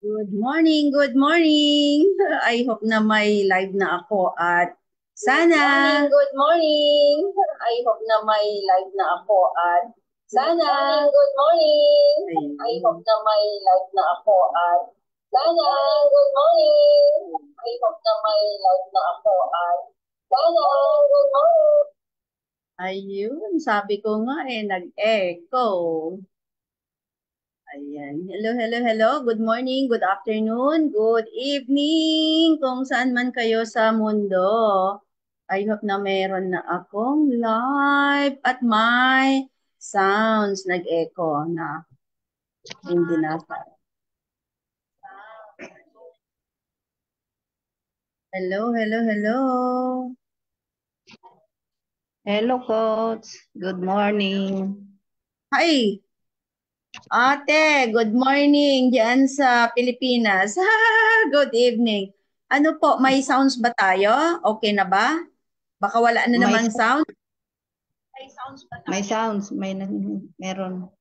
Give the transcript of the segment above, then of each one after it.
Good morning, good morning. I hope na may live na ako at sana good morning. Good morning. I hope na may live na ako at sana good morning. I hope na may live na ako at sana good morning. I hope na may live na ako at sana good morning. Ayun, sabi ko nga eh, nag-echo. Ayan. Hello, hello, hello. Good morning, good afternoon, good evening, kung saan man kayo sa mundo. I hope na meron na akong live at my sounds nag-echo na hindi nasa. Hello, hello, hello. Hello, coach. Good morning. Hi. Ate, good morning diyan sa Pilipinas. good evening. Ano po, may sounds ba tayo? Okay na ba? Baka wala na naman may, sound. May sounds ba tayo? May sounds, may meron.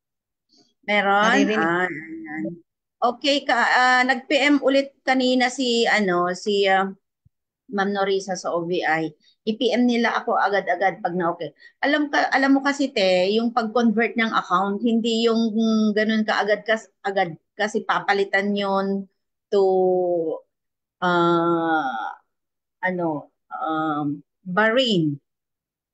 Meron? Naririnig. Ah, okay ka uh, ah, nag-PM ulit kanina si ano si uh, Ma'am Norisa sa OVI i nila ako agad-agad pag na okay. Alam ka alam mo kasi te, yung pag-convert ng account, hindi yung ganun ka agad kas, agad kasi papalitan 'yon to uh, ano um, Bahrain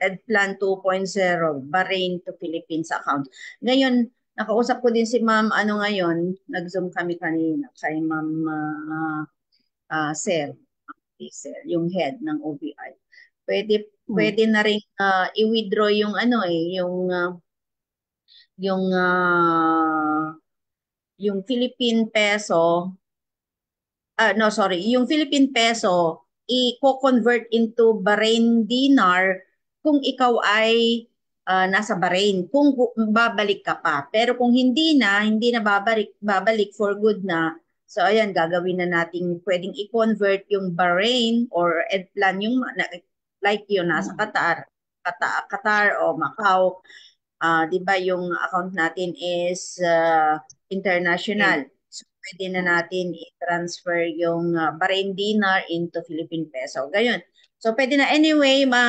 at plan 2.0 Bahrain to Philippines account. Ngayon, nakausap ko din si Ma'am ano ngayon, nag-zoom kami kanina kay Ma'am uh, ah, uh, ah, Sir, okay, Sir, yung head ng OBI. Pwede hmm. pwede na rin uh, i-withdraw yung ano eh, yung uh, yung uh, yung Philippine peso uh, no sorry, yung Philippine peso i-convert into Bahrain dinar kung ikaw ay uh, nasa Bahrain kung babalik ka pa. Pero kung hindi na, hindi na babalik babalik for good na. So ayan, gagawin na natin pwedeng i-convert yung Bahrain or EDPLAN yung Like yun, nasa mm. Qatar, Qatar, Qatar o Macau, uh, di ba yung account natin is uh, international. Mm. So pwede na natin i-transfer yung uh, Bahrain dinar into Philippine peso. Gayon. So pwede na anyway, ma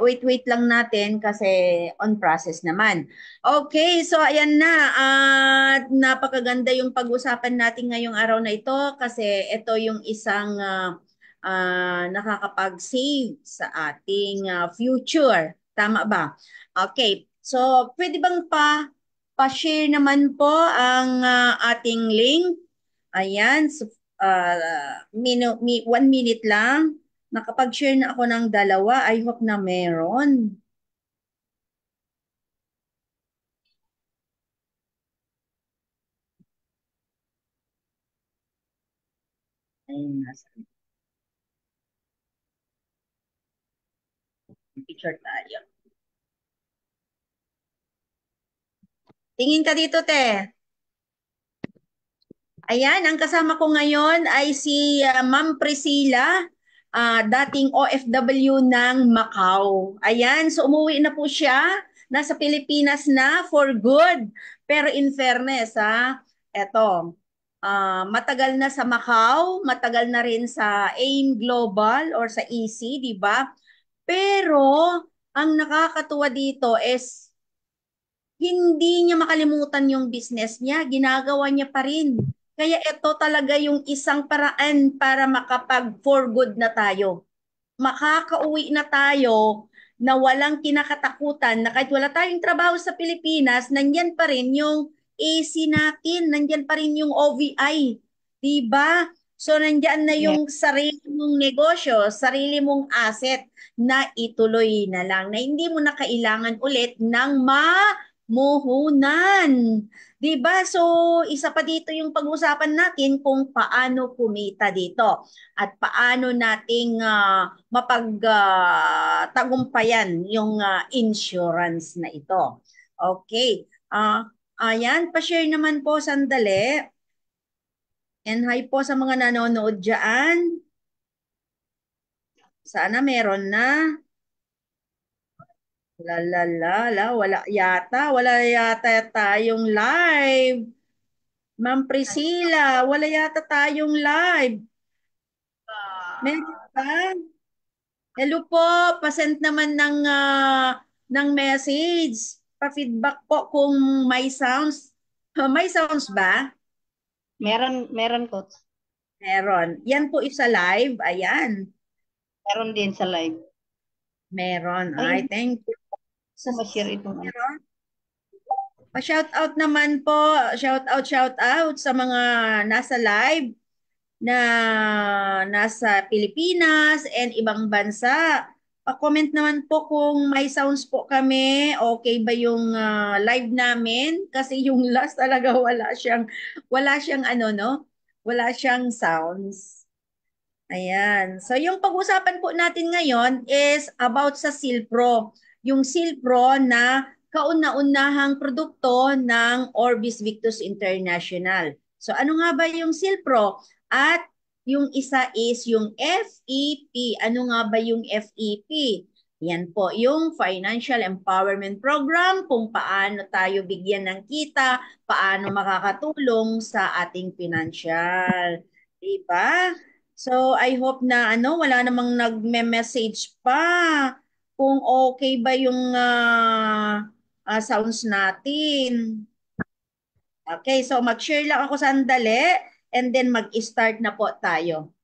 wait wait lang natin kasi on process naman. Okay, so ayan na at uh, napakaganda yung pag-usapan natin ngayong araw na ito kasi ito yung isang uh, uh, nakakapag-save sa ating uh, future. Tama ba? Okay. So, pwede bang pa pa-share naman po ang uh, ating link? Ayan, so, uh, minu- mi- one minute lang. Nakapag-share na ako ng dalawa. I hope na meron. Ayun, nasa picture tayo. Tingin ka dito, te. Ayan, ang kasama ko ngayon ay si uh, Ma'am Priscilla, uh, dating OFW ng Macau. Ayan, so umuwi na po siya. Nasa Pilipinas na for good. Pero in fairness, ha, eto, uh, matagal na sa Macau, matagal na rin sa AIM Global or sa EC, di ba? Pero, ang nakakatuwa dito is, hindi niya makalimutan yung business niya, ginagawa niya pa rin. Kaya ito talaga yung isang paraan para makapag for good na tayo. Makakauwi na tayo na walang kinakatakutan na kahit wala tayong trabaho sa Pilipinas, nandyan pa rin yung AC natin, nandyan pa rin yung OVI. 'Di ba? So nandyan na yung yeah. sarili mong negosyo, sarili mong asset na ituloy na lang, na hindi mo na kailangan ulit ng mamuhunan. 'Di ba So, isa pa dito yung pag-usapan natin kung paano kumita dito at paano nating uh, ah, mapagtagumpayan ah, uh, yung uh, insurance na ito. Okay. Uh, ayan, pa-share naman po sandali. And hi po sa mga nanonood dyan. Sana meron na. La la la la, wala yata, wala yata tayong live. Ma'am Priscilla, wala yata tayong live. Meron ba? Hello po, pasend naman ng uh, ng message. Pa-feedback po kung may sounds. may sounds ba? Meron, meron po. Meron. Yan po isa live. Ayan. Meron din sa live. Meron. Ay, Ay thank you. Sa ma-share itong Meron. Pa-shout oh, out naman po, shout out, shout out sa mga nasa live na nasa Pilipinas and ibang bansa. Pa-comment naman po kung may sounds po kami, okay ba yung uh, live namin kasi yung last talaga wala siyang wala siyang ano no, wala siyang sounds. Ayan. So yung pag-usapan po natin ngayon is about sa Silpro. Yung Silpro na kauna-unahang produkto ng Orbis Victus International. So ano nga ba yung Silpro? At yung isa is yung FEP. Ano nga ba yung FEP? Yan po yung Financial Empowerment Program kung paano tayo bigyan ng kita, paano makakatulong sa ating financial. Diba? So I hope na ano wala namang nagme-message pa kung okay ba yung uh, uh, sounds natin. Okay, so mag-share lang ako sandali and then mag-start na po tayo.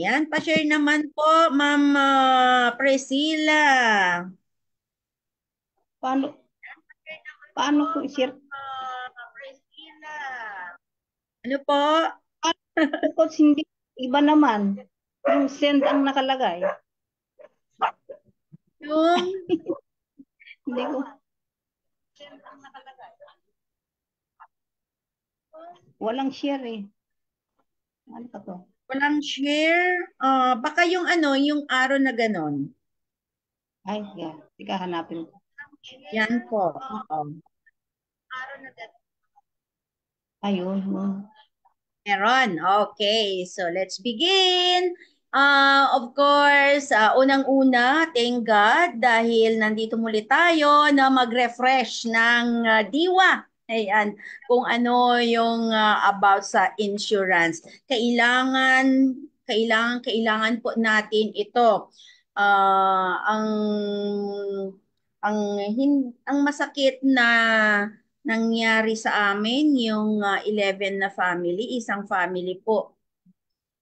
Yan, pa-share naman po, Ma'am ah, Priscilla. Paano, paano ko i-share? Ma'am Priscilla. Ano po? Paano hindi iba naman. Yung send ang nakalagay. Yung? hindi ko. Send ang nakalagay. Walang share eh. Ano pa to? Walang share. Uh, baka yung ano, yung araw na ganon. Ay, yeah. Sige, hanapin ko. Yan po. Oo. Araw na ganon. Ayun. Meron. Okay. So, let's begin. Uh, of course, uh, unang-una, thank God dahil nandito muli tayo na mag-refresh ng uh, diwa Ayan, kung ano yung uh, about sa insurance. Kailangan kailangan kailangan po natin ito. Uh, ang ang hin, ang masakit na nangyari sa amin yung uh, ah, 11 na family, isang family po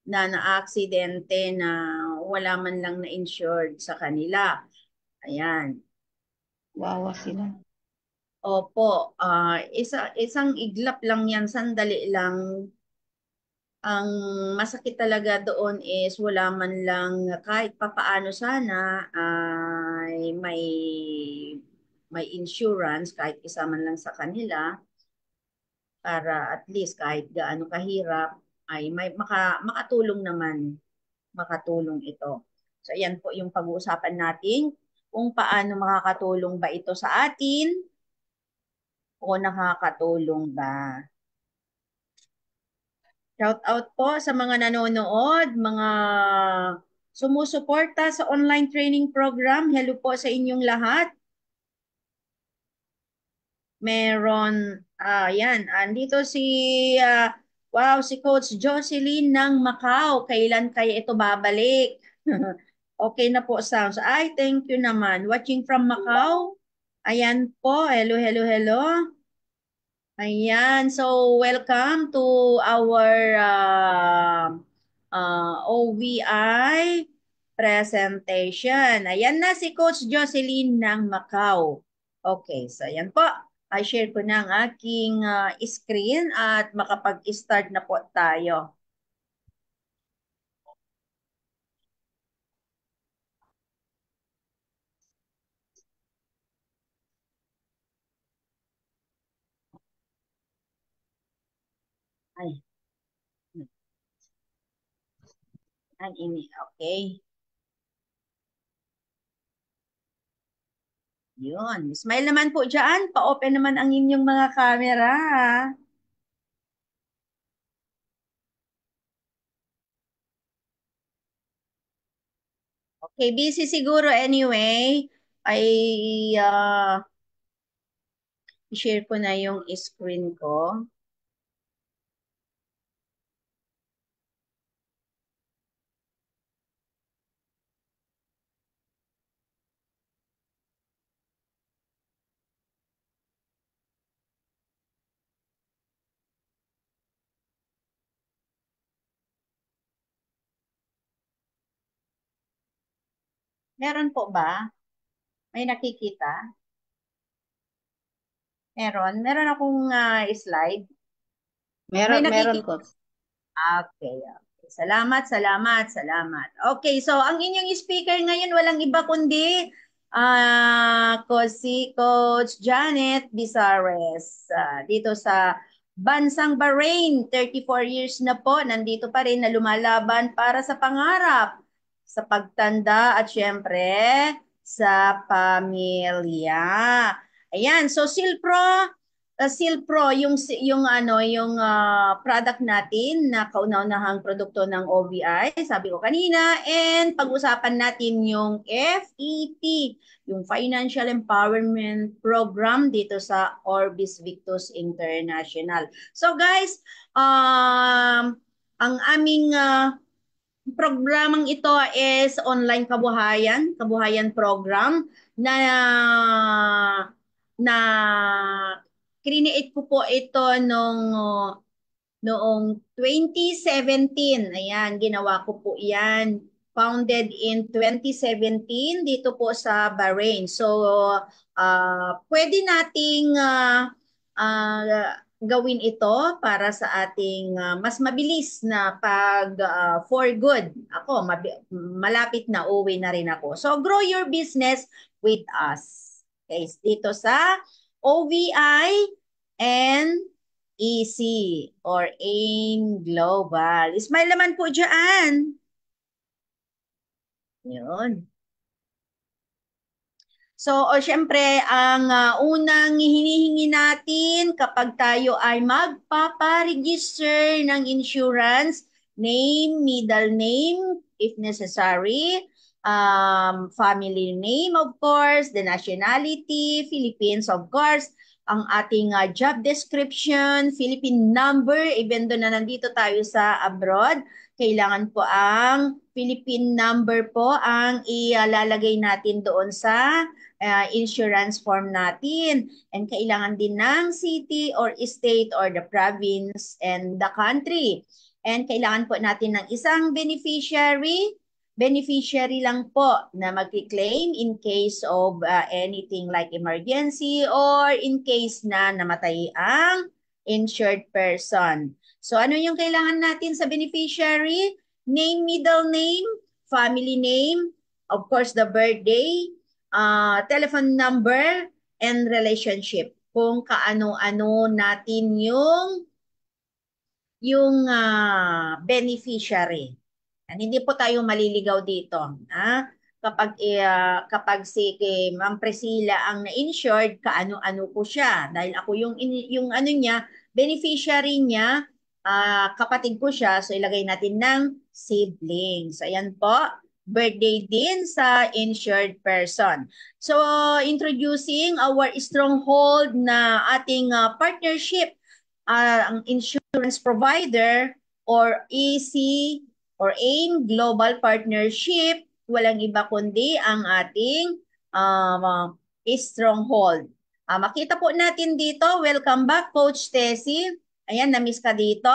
na naaksidente na wala man lang na-insured sa kanila. Ayan. Wawa sila. Opo, uh, isa, isang iglap lang yan, sandali lang. Ang masakit talaga doon is wala man lang kahit papaano sana ay uh, may may insurance kahit isa man lang sa kanila para at least kahit gaano kahirap ay may maka, makatulong naman makatulong ito. So ayan po yung pag-uusapan natin kung paano makakatulong ba ito sa atin o nakakatulong ba? Shout out po sa mga nanonood, mga sumusuporta sa online training program. Hello po sa inyong lahat. Meron, uh, yan, andito si, uh, wow, si Coach Jocelyn ng Macau. Kailan kaya ito babalik? okay na po, sounds. Ay, thank you naman. Watching from Macau. Ayan po. Hello, hello, hello. Ayan. So, welcome to our uh, uh, OVI presentation. Ayan na si Coach Jocelyn ng Macau. Okay. So, ayan po. I share ko na ang aking uh, screen at makapag-start na po tayo. Ay. An ini, okay. Yun. Smile naman po dyan. Pa-open naman ang inyong mga camera. Okay, busy siguro anyway. Ay, uh, ah, share ko na yung screen ko. Meron po ba? May nakikita? Meron? Meron akong uh, slide. Meron, May meron po. Okay, okay. Salamat, salamat, salamat. Okay, so ang inyong speaker ngayon walang iba kundi uh, ah, si Coach Janet Bizarres uh, dito sa Bansang Bahrain, 34 years na po, nandito pa rin na lumalaban para sa pangarap sa pagtanda at syempre sa pamilya. Ayan, so Silpro, uh, Silpro yung yung ano yung uh, product natin na kauna-unahang produkto ng OBI, sabi ko kanina, and pag-usapan natin yung FET, yung Financial Empowerment Program dito sa Orbis Victus International. So guys, um ang aming uh, programang ito is online kabuhayan, kabuhayan program na na create ko po ito nung noong 2017. Ayan, ginawa ko po 'yan. Founded in 2017 dito po sa Bahrain. So, uh, pwede nating uh, uh, gawin ito para sa ating uh, mas mabilis na pag uh, for good. Ako, malapit na uwi na rin ako. So, grow your business with us. okay, dito sa OVI and EC or AIM Global. Smile naman po dyan. Yun. So, o oh, syempre, ang uh, unang hinihingi natin kapag tayo ay magpaparegister ng insurance, name, middle name, if necessary, um, family name, of course, the nationality, Philippines, of course, ang ating uh, job description, Philippine number, even though na nandito tayo sa abroad, kailangan po ang Philippine number po ang ilalagay natin doon sa uh, insurance form natin. And kailangan din ng city or state or the province and the country. And kailangan po natin ng isang beneficiary. Beneficiary lang po na mag-claim in case of uh, anything like emergency or in case na namatay ang insured person. So ano yung kailangan natin sa beneficiary? Name, middle name, family name, of course the birthday, uh, telephone number, and relationship. Kung kaano-ano natin yung yung uh, beneficiary. And hindi po tayo maliligaw dito. Ha? Kapag, uh, kapag si kay Ma'am Priscilla ang na-insured, kaano-ano po siya. Dahil ako yung, yung ano niya, beneficiary niya, uh, kapatid ko siya, so ilagay natin ng siblings. Ayan po birthday din sa insured person. So, introducing our stronghold na ating uh, partnership, uh, ang insurance provider or AC e or AIM Global Partnership, walang iba kundi ang ating um, uh, stronghold. Uh, makita po natin dito, welcome back Coach Tessie. Ayan, na-miss ka dito.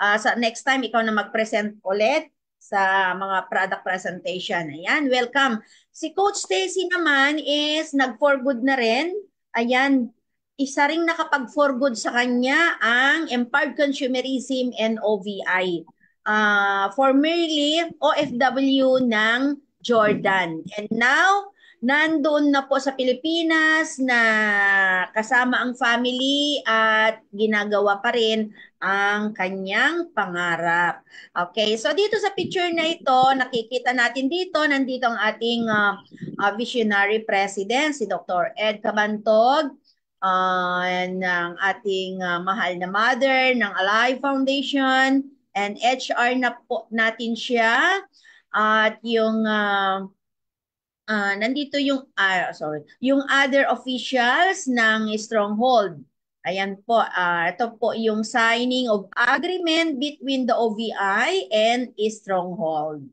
Uh, sa so next time, ikaw na mag-present ulit sa mga product presentation. Ayan, welcome. Si Coach Stacy naman is nag-for good na rin. Ayan, isa ring nakapag-for good sa kanya ang Empowered Consumerism and OVI. Uh, ah, formerly OFW ng Jordan. And now, nandoon na po sa Pilipinas na kasama ang family at ginagawa pa rin ang kanyang pangarap. Okay, so dito sa picture na ito, nakikita natin dito, nandito ang ating uh, uh, visionary president, si Dr. Ed Cabantog, uh, ng ating uh, mahal na mother ng Alive Foundation, and HR na po natin siya, at yung... Uh, Uh, nandito yung uh, sorry, yung other officials ng Stronghold Ayan po, uh, ito po yung signing of agreement between the OVI and Stronghold.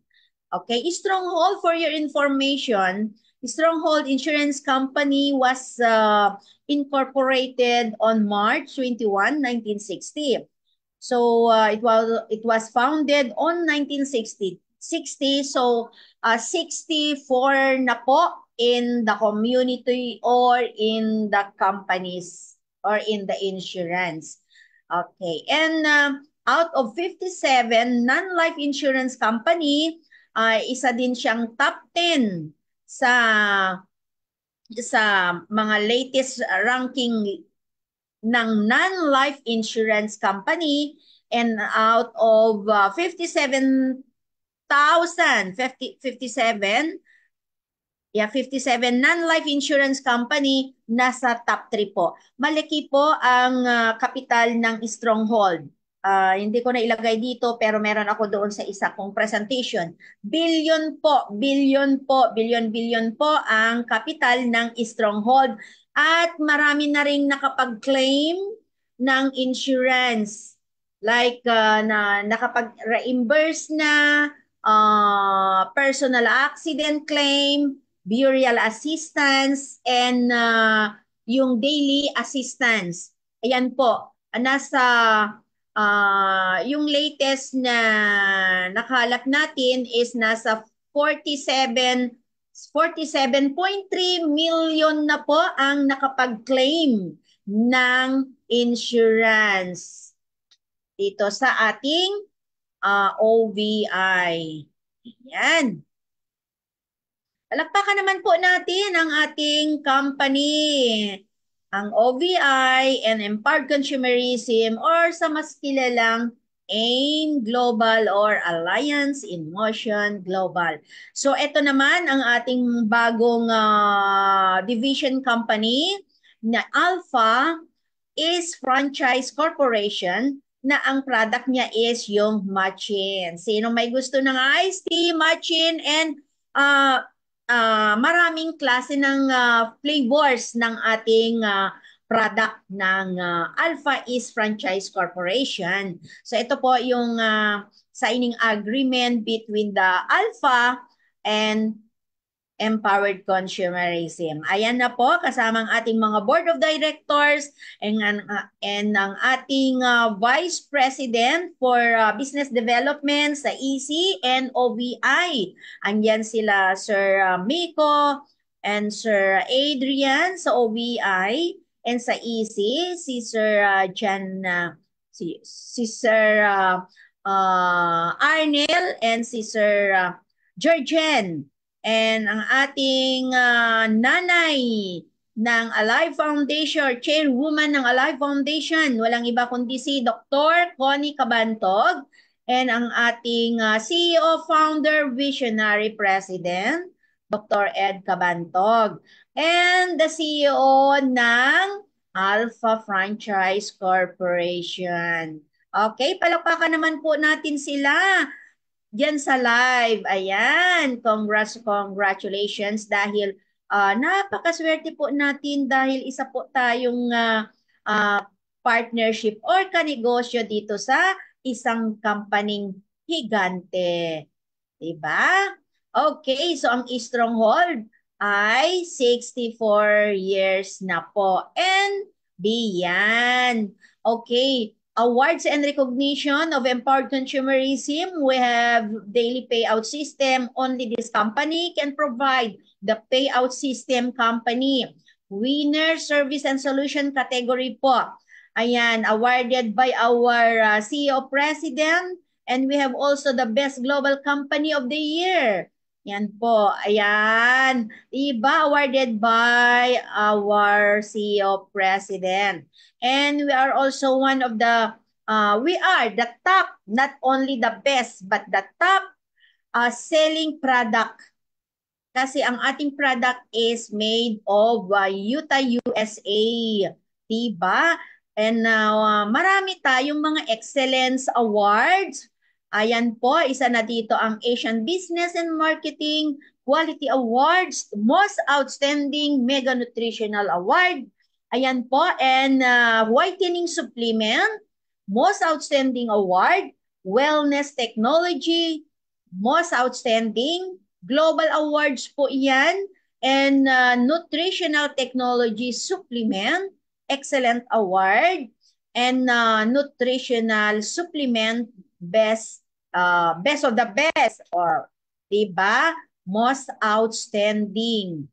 Okay, Stronghold for your information, Stronghold Insurance Company was uh, incorporated on March 21, 1960. So uh, it was it was founded on 1960. 60 so uh, 64 na po in the community or in the companies or in the insurance. Okay. And uh, out of 57 non-life insurance company, uh, isa din siyang top 10 sa sa mga latest ranking ng non-life insurance company and out of uh, 57,000 57 Yeah, 57 non-life insurance company nasa top 3 po. Malaki po ang uh, kapital ng Stronghold. Uh, hindi ko na ilagay dito pero meron ako doon sa isa kong presentation. Billion po, billion po, billion-billion po ang kapital ng Stronghold. At marami na ring nakapag-claim ng insurance. Like uh, na nakapag-reimburse na, uh, personal accident claim, burial assistance, and uh, yung daily assistance. Ayan po, ah, nasa uh, yung latest na nakalap natin is nasa 47 47.3 million na po ang nakapag-claim ng insurance dito sa ating uh, ah, OVI. Ayan. Palakpakan naman po natin ang ating company, ang OVI and Empowered Consumerism or sa mas kilalang AIM Global or Alliance in Motion Global. So ito naman ang ating bagong uh, division company na Alpha is franchise corporation na ang product niya is yung machine. Sino may gusto ng iced tea, matchin, and uh, uh, maraming klase ng uh, flavors ng ating uh, product ng uh, Alpha East Franchise Corporation. So ito po yung uh, signing agreement between the Alpha and Empowered Consumerism. Ayan na po, kasama ang ating mga board of directors and, uh, and ang ating uh, vice president for uh, business development sa EC and OBI. Andyan sila Sir uh, Miko and Sir Adrian sa OBI and sa EC, si Sir uh, Jan, uh, si, si Sir uh, uh, Arnel and si Sir uh, Georgian And ang ating uh, nanay ng Alive Foundation, chairwoman ng Alive Foundation, walang iba kundi si Dr. Connie Cabantog. And ang ating uh, ah, CEO, founder, visionary president, Dr. Ed Cabantog. And the CEO ng Alpha Franchise Corporation. Okay, palakpakan naman po natin sila dyan sa live. Ayan, congrats, congratulations dahil uh, napakaswerte po natin dahil isa po tayong uh, uh, partnership or kanegosyo dito sa isang kampaning higante. Diba? Okay, so ang stronghold ay 64 years na po and beyond. Okay, awards and recognition of empowered consumerism, we have daily payout system. Only this company can provide the payout system company. Winner service and solution category po. Ayan, awarded by our uh, CEO President. And we have also the best global company of the year. Yan po. Ayan. Iba awarded by our CEO President. And we are also one of the, uh, we are the top, not only the best, but the top uh, selling product. Kasi ang ating product is made of uh, Utah, USA. Diba? And uh, marami tayong mga excellence awards. Ayan po, isa na dito ang Asian Business and Marketing Quality Awards, Most Outstanding Mega Nutritional Award, Ayan po, and uh, whitening supplement, most outstanding award, wellness technology, most outstanding, global awards po iyan, and uh, nutritional technology supplement, excellent award, and uh, nutritional supplement best uh, best of the best or 'di ba most outstanding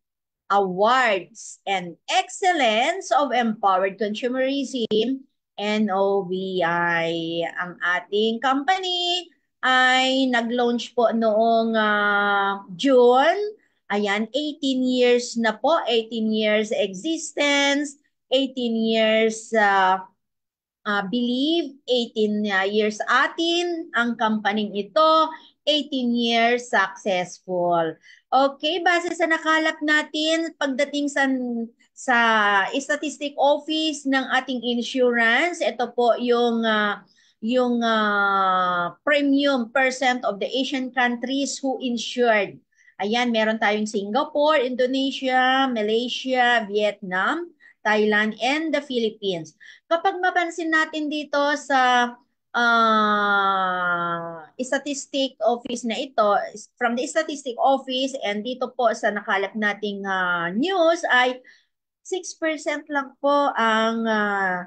Awards and Excellence of Empowered Consumerism, NOVI. Ang ating company ay nag-launch po noong uh, June. Ayan, 18 years na po, 18 years existence, 18 years uh, uh, believe, 18 years atin ang kampaning ito, 18 years successful. Okay, base sa nakalap natin pagdating sa sa statistic office ng ating insurance, ito po yung uh, yung uh, premium percent of the Asian countries who insured. Ayan, meron tayong Singapore, Indonesia, Malaysia, Vietnam, Thailand, and the Philippines. Kapag mapansin natin dito sa uh, statistic office na ito, from the statistic office and dito po sa nakalap nating uh, news ay 6% lang po ang uh,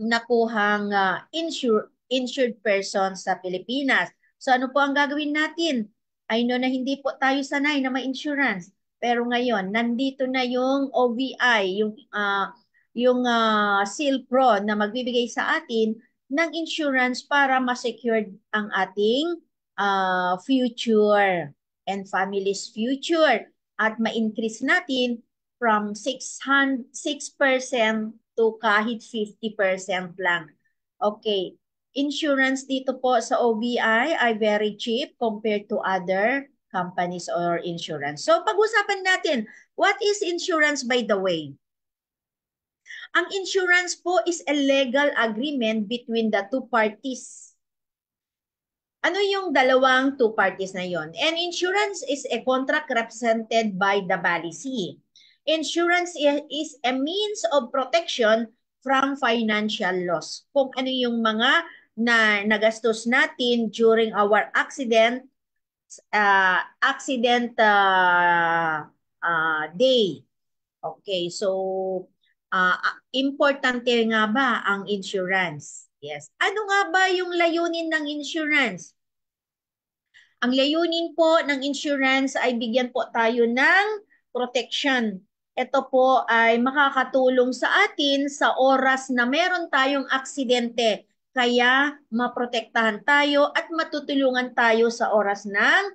nakuhang uh, insure, insured person sa Pilipinas. So ano po ang gagawin natin? I know na hindi po tayo sanay na may insurance. Pero ngayon, nandito na yung OVI, yung, uh, yung uh, SILPRO na magbibigay sa atin ng insurance para ma-secured ang ating uh, future and family's future at ma-increase natin from 600, 6% to kahit 50% lang. Okay, insurance dito po sa OBI ay very cheap compared to other companies or insurance. So pag-usapan natin, what is insurance by the way? Ang insurance po is a legal agreement between the two parties. Ano yung dalawang two parties na yon? And insurance is a contract represented by the policy. Insurance is a means of protection from financial loss. Kung ano yung mga na nagastos natin during our accident, uh, accident uh, uh, day. Okay, so uh, importante nga ba ang insurance? Yes. Ano nga ba yung layunin ng insurance? Ang layunin po ng insurance ay bigyan po tayo ng protection. Ito po ay makakatulong sa atin sa oras na meron tayong aksidente. Kaya maprotektahan tayo at matutulungan tayo sa oras ng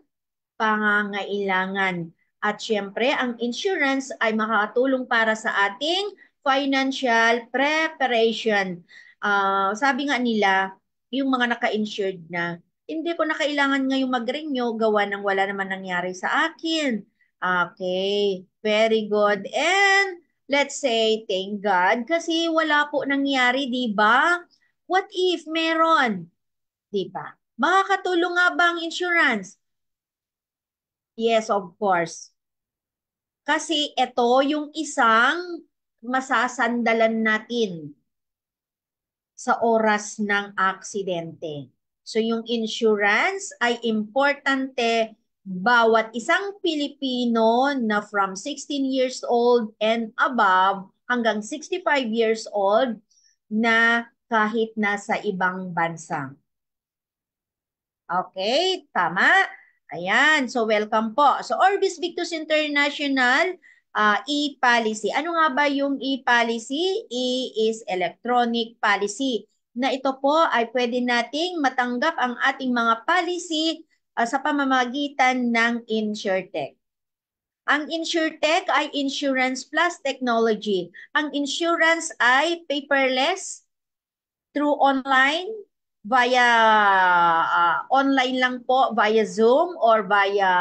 pangangailangan. At syempre, ang insurance ay makakatulong para sa ating financial preparation. Uh, sabi nga nila, yung mga naka-insured na, hindi ko na kailangan ngayong mag-renew, gawa ng wala naman nangyari sa akin. Okay, very good. And let's say, thank God, kasi wala po nangyari, di ba? What if meron? Di ba? Makakatulong nga ba ang insurance? Yes, of course. Kasi ito yung isang masasandalan natin sa oras ng aksidente. So yung insurance ay importante bawat isang Pilipino na from 16 years old and above hanggang 65 years old na kahit nasa ibang bansa. Okay, tama? Ayan, so welcome po. So Orbis Victus International uh, e-policy. Ano nga ba yung e-policy? E is electronic policy. Na ito po ay pwede nating matanggap ang ating mga policy uh, sa pamamagitan ng InsurTech. Ang InsurTech ay Insurance Plus Technology. Ang insurance ay paperless through online, via uh, online lang po, via Zoom or via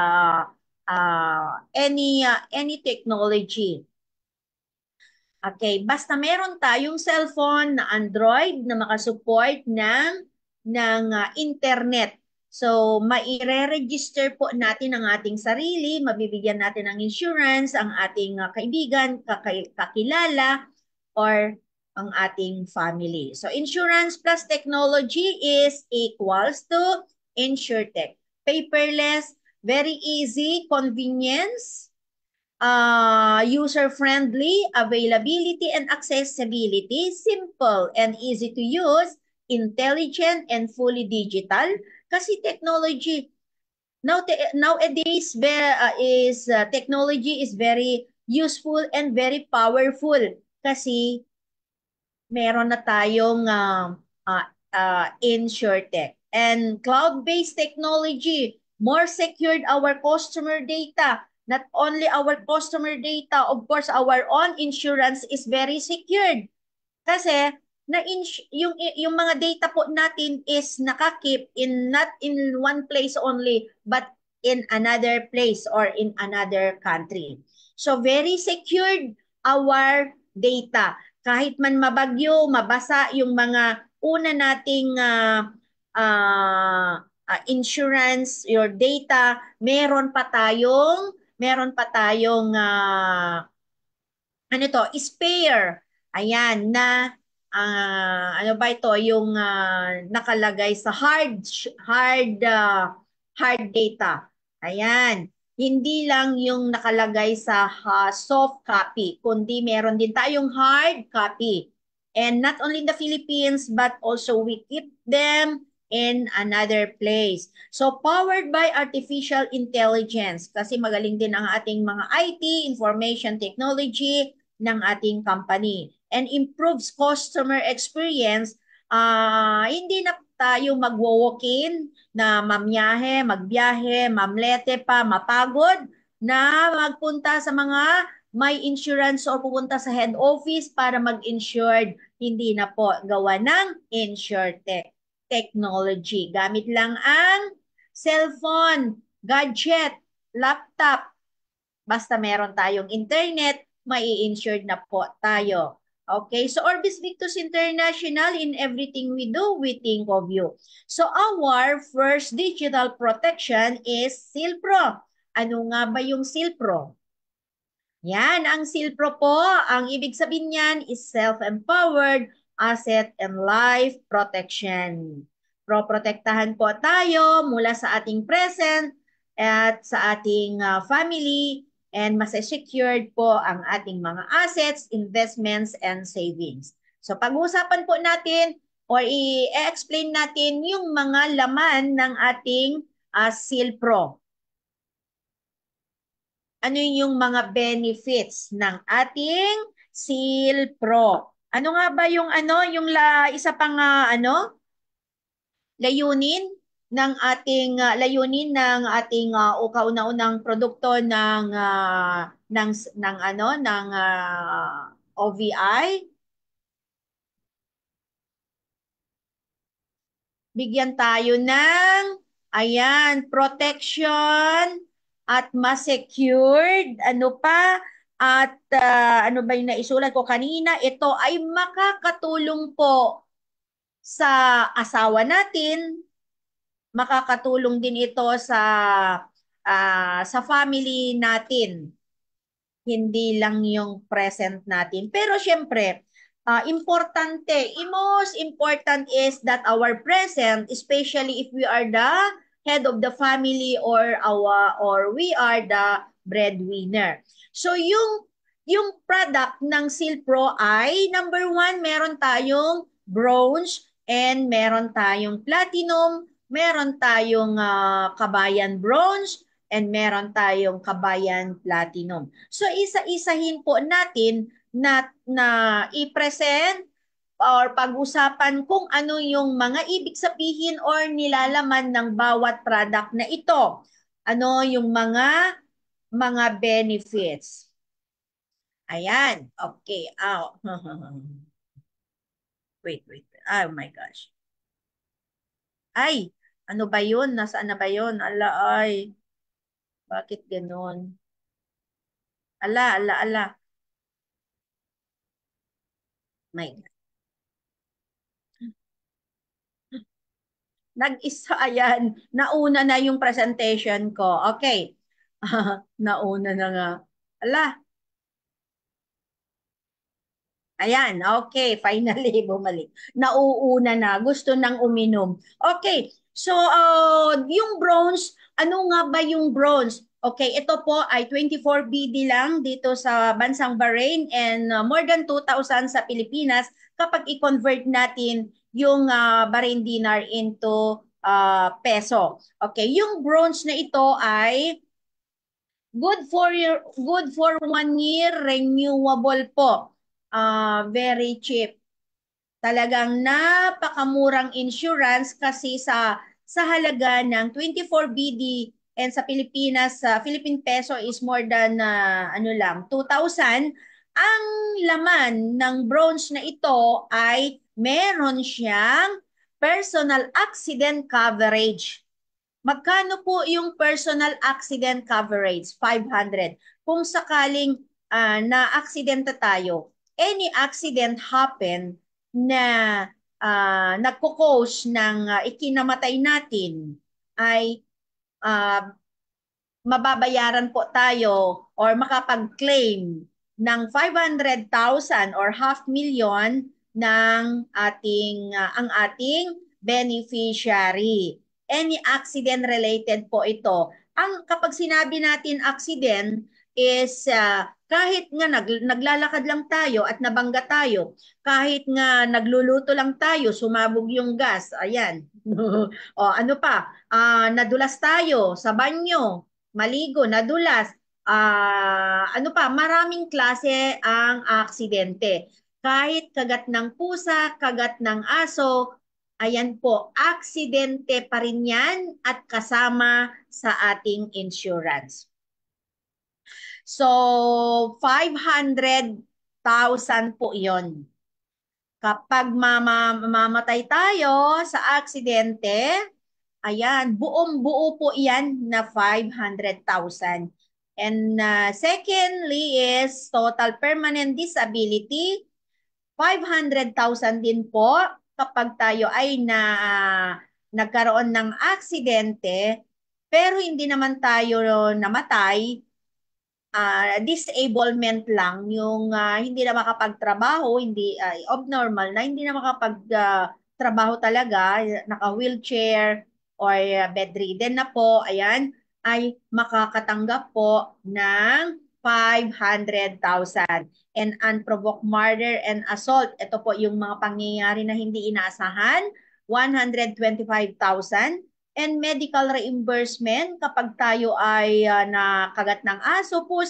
uh, any uh, any technology. Okay, basta meron tayong cellphone na Android na makasupport ng ng uh, internet. So, maire-register po natin ang ating sarili, mabibigyan natin ng insurance ang ating uh, kaibigan, kak- kakilala, or ang ating family. So, insurance plus technology is equals to InsureTech. Paperless, Very easy, convenience, uh, user-friendly, availability and accessibility, simple and easy to use, intelligent and fully digital. Kasi technology, now te nowadays uh, is uh, technology is very useful and very powerful kasi meron na tayong um, uh, uh, uh, insure tech and cloud-based technology more secured our customer data. Not only our customer data, of course, our own insurance is very secured. Kasi na yung, yung mga data po natin is nakakip in not in one place only, but in another place or in another country. So very secured our data. Kahit man mabagyo, mabasa yung mga una nating uh, uh, uh, insurance, your data, meron pa tayong meron pa tayong uh, ano to, spare. Ayan na uh, ano ba ito yung uh, nakalagay sa hard hard uh, hard data. Ayan. Hindi lang yung nakalagay sa uh, soft copy, kundi meron din tayong hard copy. And not only in the Philippines, but also we keep them in another place. So powered by artificial intelligence kasi magaling din ang ating mga IT, information technology ng ating company and improves customer experience, uh, hindi na tayo magwo-walk-in na mamyahe, magbiyahe, mamlete pa, mapagod na magpunta sa mga may insurance o pupunta sa head office para mag-insured. Hindi na po gawa ng InsureTech technology. Gamit lang ang cellphone, gadget, laptop. Basta meron tayong internet, mai-insured na po tayo. Okay, so Orbis Victus International, in everything we do, we think of you. So our first digital protection is SILPRO. Ano nga ba yung SILPRO? Yan, ang SILPRO po, ang ibig sabihin niyan is self-empowered asset and life protection. Proprotektahan po tayo mula sa ating present at sa ating uh, family and mas secured po ang ating mga assets, investments, and savings. So pag-usapan po natin or i-explain natin yung mga laman ng ating uh, ah, SIL Ano yung mga benefits ng ating SIL Pro? Ano nga ba yung ano, yung la, isa pang uh, ano layunin ng ating uh, layunin ng ating uh, o kauna-unang produkto ng uh, ng ng ano ng uh, OVI Bigyan tayo ng ayan protection at mas secured ano pa at uh, ano ba yung naisulat ko kanina, ito ay makakatulong po sa asawa natin, makakatulong din ito sa uh, sa family natin. Hindi lang yung present natin. Pero syempre, uh, importante, most important is that our present, especially if we are the head of the family or our or we are the breadwinner. So yung yung product ng Silpro ay number one, meron tayong bronze and meron tayong platinum, meron tayong uh, kabayan bronze and meron tayong kabayan platinum. So isa-isahin po natin na, na i-present or pag-usapan kung ano yung mga ibig sabihin or nilalaman ng bawat product na ito. Ano yung mga mga benefits. Ayan. Okay. Ow. wait, wait. Oh my gosh. Ay, ano ba yun? Nasaan na ba yun? Ala, ay. Bakit ganun? Ala, ala, ala. May God. Nag-isa, ayan. Nauna na yung presentation ko. Okay. Nauna na nga. Ala. Ayan, okay, finally bumalik. Nauuna na, gusto nang uminom. Okay, so uh, yung bronze, ano nga ba yung bronze? Okay, ito po ay 24 BD lang dito sa bansang Bahrain and uh, more than 2,000 sa Pilipinas kapag i-convert natin yung uh, Bahrain dinar into uh, peso. Okay, yung bronze na ito ay Good for your good for one year, renewable po. Uh, very cheap. Talagang napakamurang insurance kasi sa sa halaga ng 24 BD and sa Pilipinas, sa uh, Philippine peso is more than uh, ano lang 2,000. Ang laman ng bronze na ito ay meron siyang personal accident coverage. Magkano po yung personal accident coverage? 500. Kung sakaling uh, ah, na-aksidente tayo, any accident happen na uh, nagko-cause ng uh, ikinamatay natin ay uh, mababayaran po tayo or makapag-claim ng 500,000 or half million ng ating uh, ang ating beneficiary any accident related po ito. Ang kapag sinabi natin accident is uh, kahit nga nag, naglalakad lang tayo at nabangga tayo, kahit nga nagluluto lang tayo, sumabog yung gas, ayan. o ano pa, uh, nadulas tayo sa banyo, maligo, nadulas, uh, ano pa, maraming klase ang aksidente. Kahit kagat ng pusa, kagat ng aso, Ayan po, aksidente pa rin yan at kasama sa ating insurance. So, 500,000 po yon. Kapag mama, mamatay tayo sa aksidente, ayan, buong-buo po yan na 500,000. And uh, secondly is total permanent disability, 500,000 din po kapag tayo ay na nagkaroon ng aksidente pero hindi naman tayo namatay uh, disablement lang yung uh, hindi na makapagtrabaho hindi uh, abnormal na hindi na makapagtrabaho uh, talaga naka wheelchair or bedridden na po ayan ay makakatanggap po ng 500,000 and unprovoked murder and assault. Ito po yung mga pangyayari na hindi inaasahan, 125,000 and medical reimbursement kapag tayo ay uh, ah, kagat ng aso, po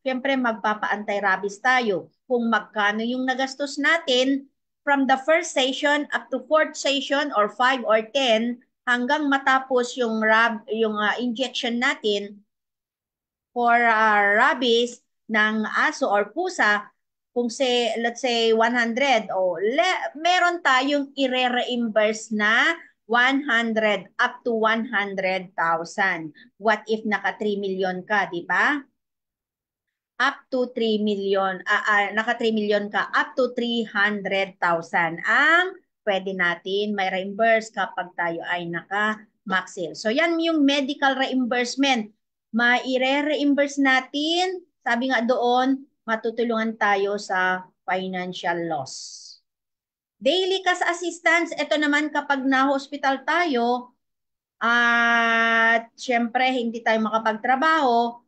siyempre magpapa-anti-rabies tayo. Kung magkano yung nagastos natin from the first session up to fourth session or 5 or 10 hanggang matapos yung rab yung uh, injection natin, for uh, rabies ng aso or pusa, kung say, let's say 100, o le- meron tayong ire-reimburse na 100 up to 100,000. What if naka 3 million ka, di ba? Up to 3 million, uh, uh, naka 3 million ka, up to 300,000 ang pwede natin may reimburse kapag tayo ay naka Maxil. So yan yung medical reimbursement maire-reimburse natin. Sabi nga doon, matutulungan tayo sa financial loss. Daily cash assistance, ito naman kapag na-hospital tayo at syempre hindi tayo makapagtrabaho,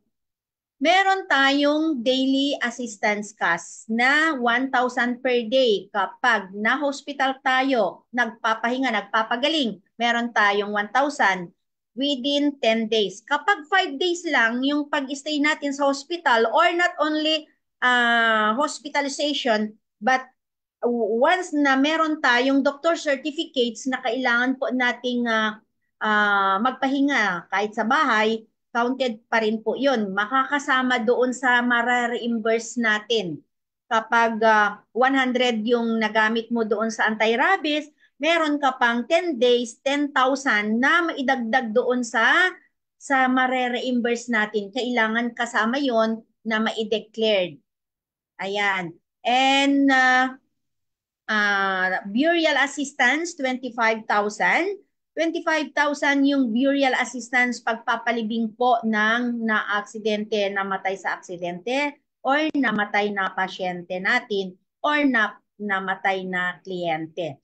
meron tayong daily assistance cash na 1,000 per day. Kapag na-hospital tayo, nagpapahinga, nagpapagaling, meron tayong 1,000 within 10 days. Kapag 5 days lang yung pag-stay natin sa hospital or not only uh, hospitalization but once na meron tayong doctor certificates na kailangan po nating uh, uh, magpahinga kahit sa bahay, counted pa rin po yun. Makakasama doon sa mara-reimburse natin. Kapag uh, 100 yung nagamit mo doon sa anti-rabies, meron ka pang 10 days, 10,000 na maidagdag doon sa sa mare-reimburse natin. Kailangan kasama yon na ma-declared. Ayan. And uh, uh, burial assistance, 25,000. 25,000 yung burial assistance pagpapalibing po ng na-aksidente, namatay sa aksidente, or namatay na pasyente natin, or na, namatay na kliyente.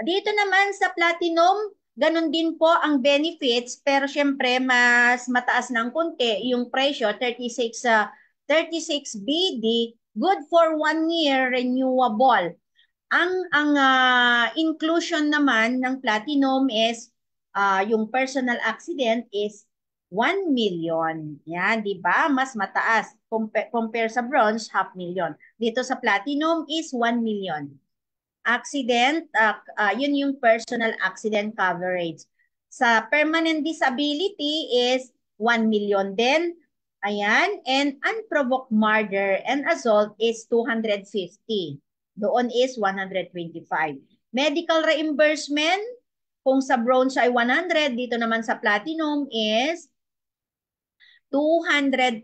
Dito naman sa platinum, ganun din po ang benefits pero syempre mas mataas ng konti yung presyo 36 uh, 36 BD good for one year renewable. Ang ang uh, inclusion naman ng platinum is uh, yung personal accident is 1 million. Yan, di ba? Mas mataas compare, compare sa bronze half million. Dito sa platinum is 1 million accident, uh, uh, yun yung personal accident coverage. Sa permanent disability is 1 million din. Ayan. And unprovoked murder and assault is 250. Doon is 125. Medical reimbursement, kung sa bronze ay 100, dito naman sa platinum is 200,000.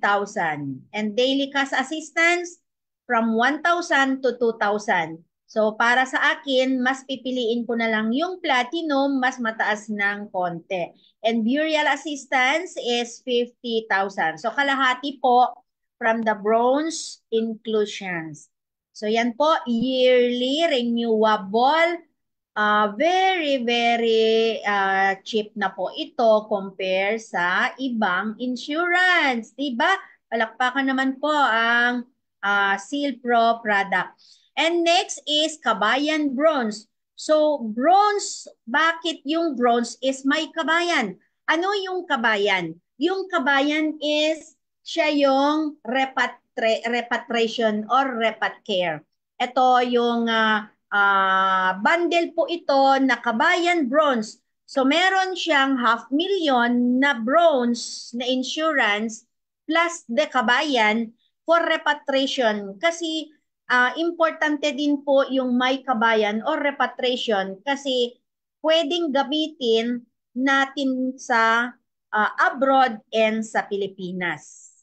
And daily cash assistance, from 1,000 to 2,000. So para sa akin, mas pipiliin ko na lang yung platinum, mas mataas ng konti. And burial assistance is 50,000. So kalahati po from the bronze inclusions. So yan po, yearly, renewable, uh, very, very uh, cheap na po ito compare sa ibang insurance. Diba? Palakpakan naman po ang uh, Seal Pro product. And next is kabayan bronze. So bronze, bakit yung bronze is may kabayan? Ano yung kabayan? Yung kabayan is siya yung repatri repatriation or repat care. Ito yung uh, uh, bundle po ito na kabayan bronze. So meron siyang half million na bronze na insurance plus the kabayan for repatriation kasi uh, importante din po yung may kabayan or repatriation kasi pwedeng gamitin natin sa uh, abroad and sa Pilipinas.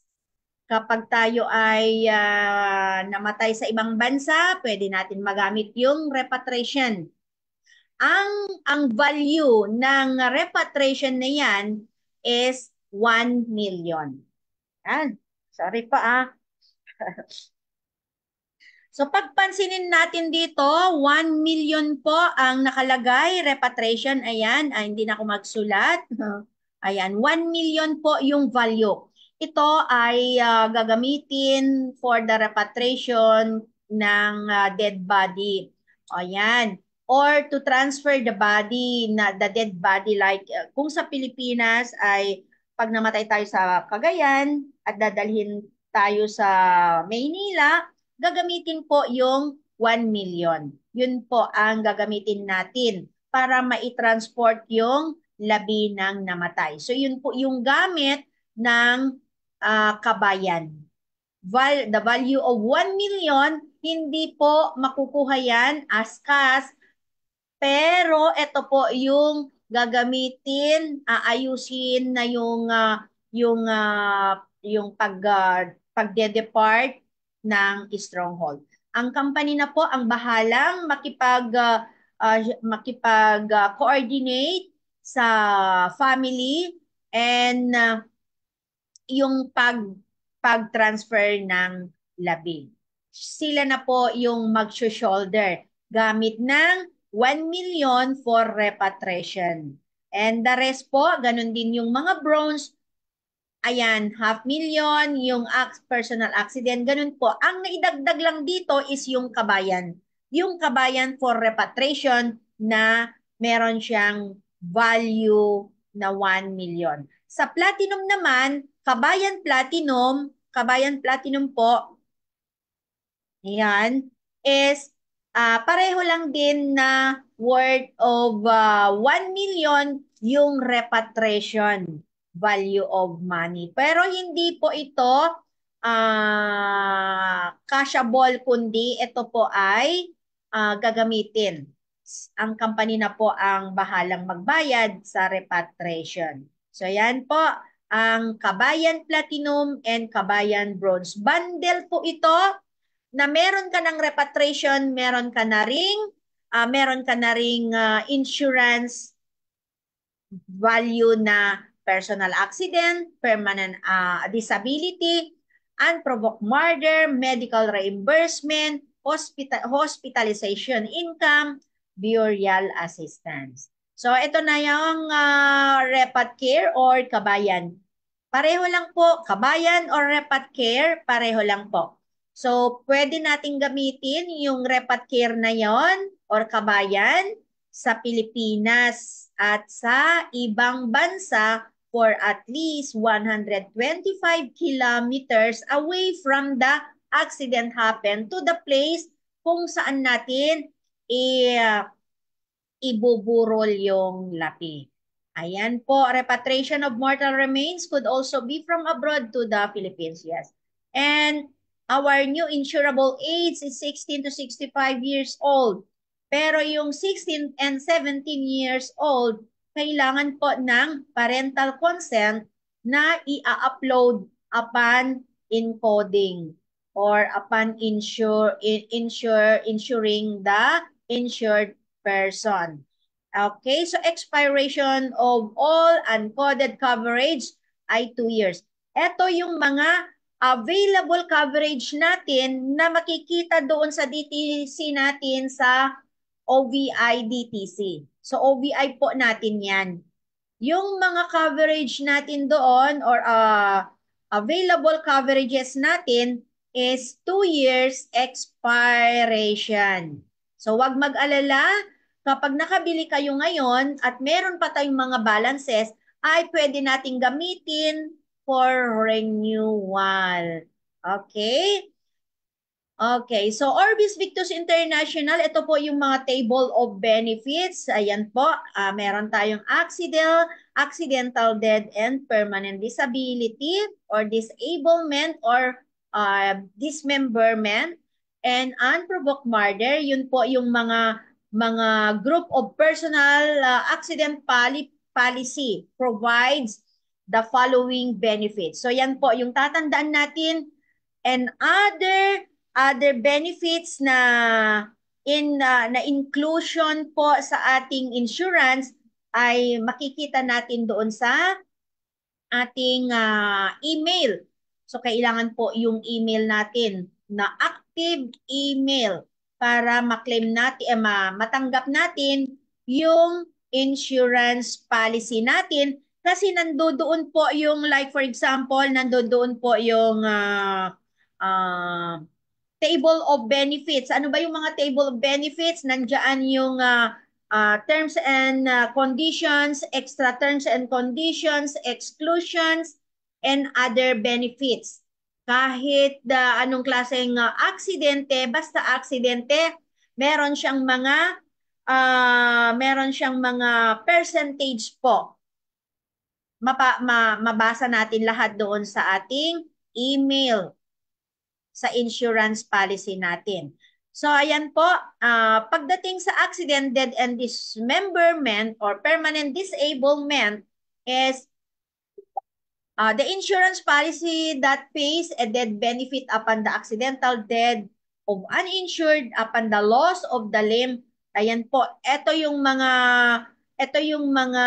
Kapag tayo ay uh, namatay sa ibang bansa, pwede natin magamit yung repatriation. Ang ang value ng repatriation na yan is 1 million. Yan. Sorry pa ah. So pagpansinin natin dito, 1 million po ang nakalagay, repatriation, ayan, ay, ah, hindi na ako magsulat. Uh-huh. Ayan, 1 million po yung value. Ito ay uh, gagamitin for the repatriation ng uh, dead body. Ayan. Or to transfer the body, na the dead body like uh, kung sa Pilipinas ay pag namatay tayo sa Cagayan at dadalhin tayo sa Maynila, gagamitin po yung 1 million. Yun po ang gagamitin natin para ma-transport yung labi ng namatay. So yun po yung gamit ng uh, kabayan. Val the value of 1 million, hindi po makukuha yan as cash. Pero ito po yung gagamitin, aayusin na yung uh, yung uh, yung pag uh, pagde-depart ng stronghold. Ang company na po ang bahalang makipag uh, ah, uh, ah, makipag-coordinate ah, sa family and uh, yung pag pag-transfer ng labi. Sila na po yung mag-shoulder gamit ng 1 million for repatriation. And the rest po, ganun din yung mga bronze Ayan, half million, yung personal accident, ganun po. Ang naidagdag lang dito is yung kabayan. Yung kabayan for repatriation na meron siyang value na 1 million. Sa platinum naman, kabayan platinum, kabayan platinum po, ayan, is uh, pareho lang din na worth of uh, ah, 1 million yung repatriation value of money. Pero hindi po ito uh, cashable kundi ito po ay uh, gagamitin. Ang company na po ang bahalang magbayad sa repatriation. So yan po ang Kabayan Platinum and Kabayan Bronze. Bundle po ito na meron ka ng repatriation, meron ka na ring uh, meron ka na ring uh, insurance value na personal accident, permanent uh, disability, unprovoked murder, medical reimbursement, hospital hospitalization income, burial assistance. So ito na yung uh, repat care or kabayan. Pareho lang po, kabayan or repat care, pareho lang po. So pwede nating gamitin yung repat care na yon or kabayan sa Pilipinas at sa ibang bansa for at least 125 kilometers away from the accident happened to the place kung saan natin i uh, ibuburol yung lapi. Ayan po, repatriation of mortal remains could also be from abroad to the Philippines, yes. And our new insurable age is 16 to 65 years old. Pero yung 16 and 17 years old, kailangan po ng parental consent na i-upload upon encoding or upon insure, insure, insuring the insured person. Okay, so expiration of all uncoded coverage ay 2 years. Ito yung mga available coverage natin na makikita doon sa DTC natin sa OVI DTC. So OBI po natin yan. Yung mga coverage natin doon or uh, available coverages natin is 2 years expiration. So wag mag-alala, kapag nakabili kayo ngayon at meron pa tayong mga balances, ay pwede nating gamitin for renewal. Okay? Okay, so Orbis Victus International, ito po yung mga table of benefits. Ayan po, uh, meron tayong accidental, accidental death and permanent disability or disablement or uh, dismemberment and unprovoked murder. Yun po yung mga mga group of personal uh, accident pali- policy provides the following benefits. So yan po yung tatandaan natin and other other benefits na in uh, na inclusion po sa ating insurance ay makikita natin doon sa ating uh, email. So kailangan po yung email natin na active email para maklaim natin eh, matanggap natin yung insurance policy natin kasi nandoon po yung like for example nandoon po yung uh, uh, table of benefits. Ano ba yung mga table of benefits? Nandiyan yung uh, uh, terms and uh, conditions, extra terms and conditions, exclusions, and other benefits. Kahit uh, anong klaseng uh, aksidente, basta aksidente, meron siyang mga uh, meron siyang mga percentage po. Mapa, ma, mabasa natin lahat doon sa ating email sa insurance policy natin. So ayan po, uh, pagdating sa accident, death and dismemberment or permanent disablement is uh, the insurance policy that pays a death benefit upon the accidental death of uninsured upon the loss of the limb. Ayan po, ito yung mga ito yung mga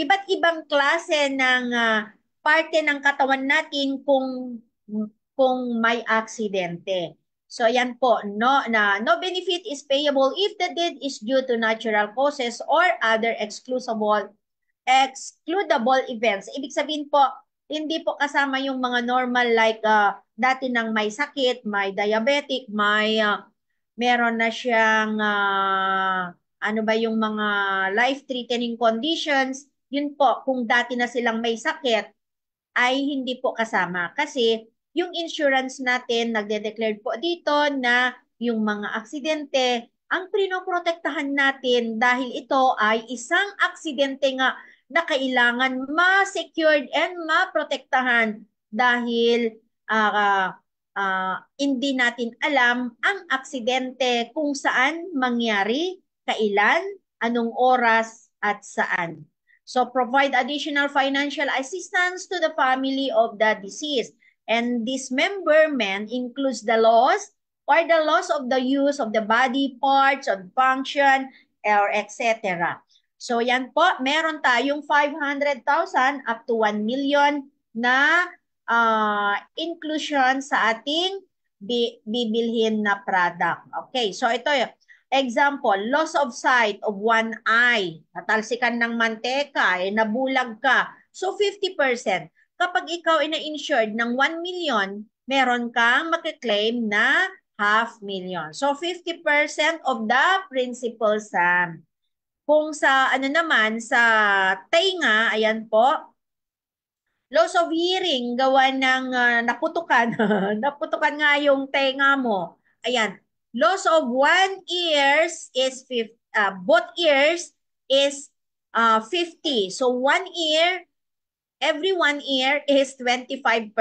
iba't ibang klase ng uh, parte ng katawan natin kung kung may aksidente. So ayan po, no, na, no benefit is payable if the death is due to natural causes or other excludable, excludable events. Ibig sabihin po, hindi po kasama yung mga normal like uh, dati nang may sakit, may diabetic, may uh, meron na siyang uh, ano ba yung mga life-threatening conditions. Yun po, kung dati na silang may sakit, ay hindi po kasama. Kasi yung insurance natin, nagde-declare po dito na yung mga aksidente, ang pinoprotektahan natin dahil ito ay isang aksidente nga na kailangan ma-secured and ma-protektahan dahil uh, uh, hindi natin alam ang aksidente kung saan mangyari, kailan, anong oras at saan. So provide additional financial assistance to the family of the deceased. And dismemberment includes the loss or the loss of the use of the body parts or function or etc. So yan po, meron tayong 500,000 up to 1 million na uh, inclusion sa ating bi bibilhin na product. Okay, so ito yun. Example, loss of sight of one eye. Natalsikan ng manteka, eh, nabulag ka. So 50% kapag ikaw ay na-insured ng 1 million, meron kang makiklaim na half million. So 50% of the principal sum. Kung sa ano naman sa tainga, ayan po. Loss of hearing gawa ng uh, naputukan. naputukan nga yung tainga mo. Ayan. Loss of one ears is 50 uh, ah, both ears is uh, ah, 50. So one ear every one year is 25%.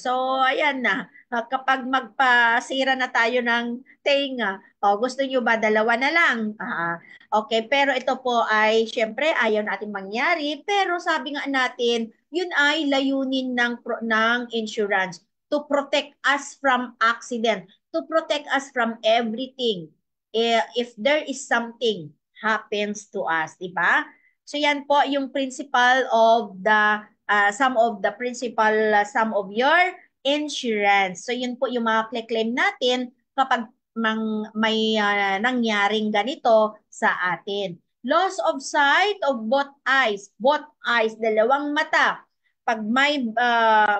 So, ayan na. Kapag magpasira na tayo ng tenga, o oh, gusto nyo ba dalawa na lang? Uh, okay, pero ito po ay syempre ayaw natin mangyari. Pero sabi nga natin, yun ay layunin ng, ng insurance to protect us from accident, to protect us from everything. Eh, if there is something happens to us, di ba? So yan po yung principle of the uh, some of the principal uh, ah, sum of your insurance. So yun po yung mga claim natin kapag mang, may uh, nangyaring ganito sa atin. Loss of sight of both eyes. Both eyes, dalawang mata. Pag may uh,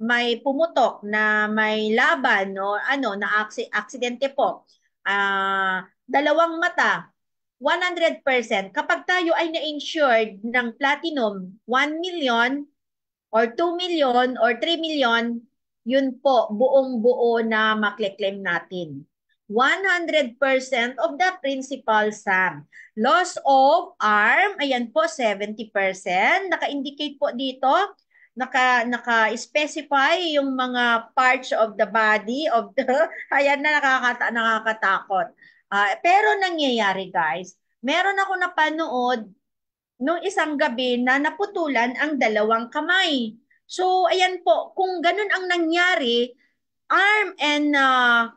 may pumutok na may laban o ano na aksidente po. Uh, dalawang mata 100%. Kapag tayo ay na-insured ng platinum, 1 million or 2 million or 3 million, yun po, buong-buo na maklaklaim natin. 100% of the principal sum. Loss of arm, ayan po, 70%. Naka-indicate po dito, naka, naka-specify yung mga parts of the body of the, ayan na nakakata, nakakatakot. Uh, pero nangyayari guys, meron ako napanood noong isang gabi na naputulan ang dalawang kamay. So ayan po, kung ganun ang nangyari, arm and uh,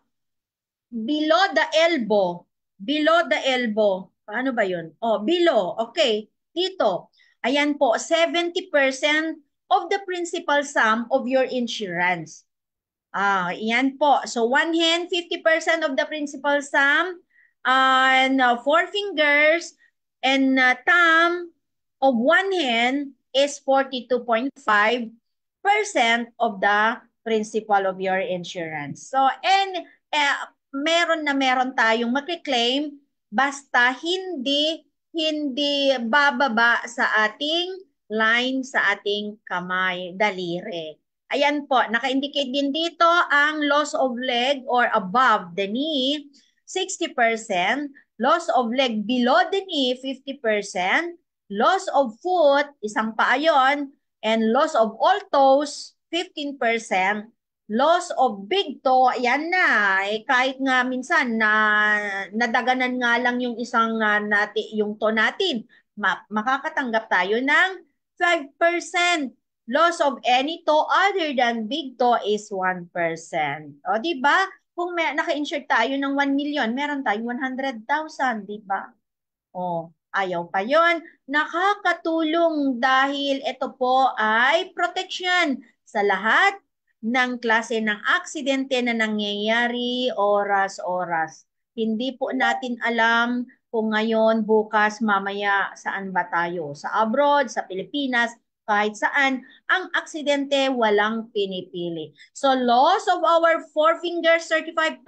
below the elbow, below the elbow, paano ba yun? Oh, below, okay, dito. Ayan po, 70% of the principal sum of your insurance. Ah, iyan po. So one hand, 50% of the principal sum on uh, four fingers and uh, thumb of one hand is 42.5% of the principal of your insurance. So and uh, meron na meron tayong magreclaim basta hindi hindi bababa sa ating line sa ating kamay, daliri. Ayan po, naka-indicate din dito ang loss of leg or above the knee, 60%. Loss of leg below the knee, 50%. Loss of foot, isang paa yun. And loss of all toes, 15%. Loss of big toe, ayan na. Eh, kahit nga minsan na nadaganan nga lang yung isang uh, nati, yung toe natin, ma- makakatanggap tayo ng 5% loss of any to other than big toe is 1%. O, di ba? Kung may, naka-insure tayo ng 1 million, meron tayong 100,000, di ba? O, ayaw pa yon Nakakatulong dahil ito po ay protection sa lahat ng klase ng aksidente na nangyayari oras-oras. Hindi po natin alam kung ngayon, bukas, mamaya, saan ba tayo? Sa abroad, sa Pilipinas, kahit saan. Ang aksidente, walang pinipili. So loss of our forefinger, 35%.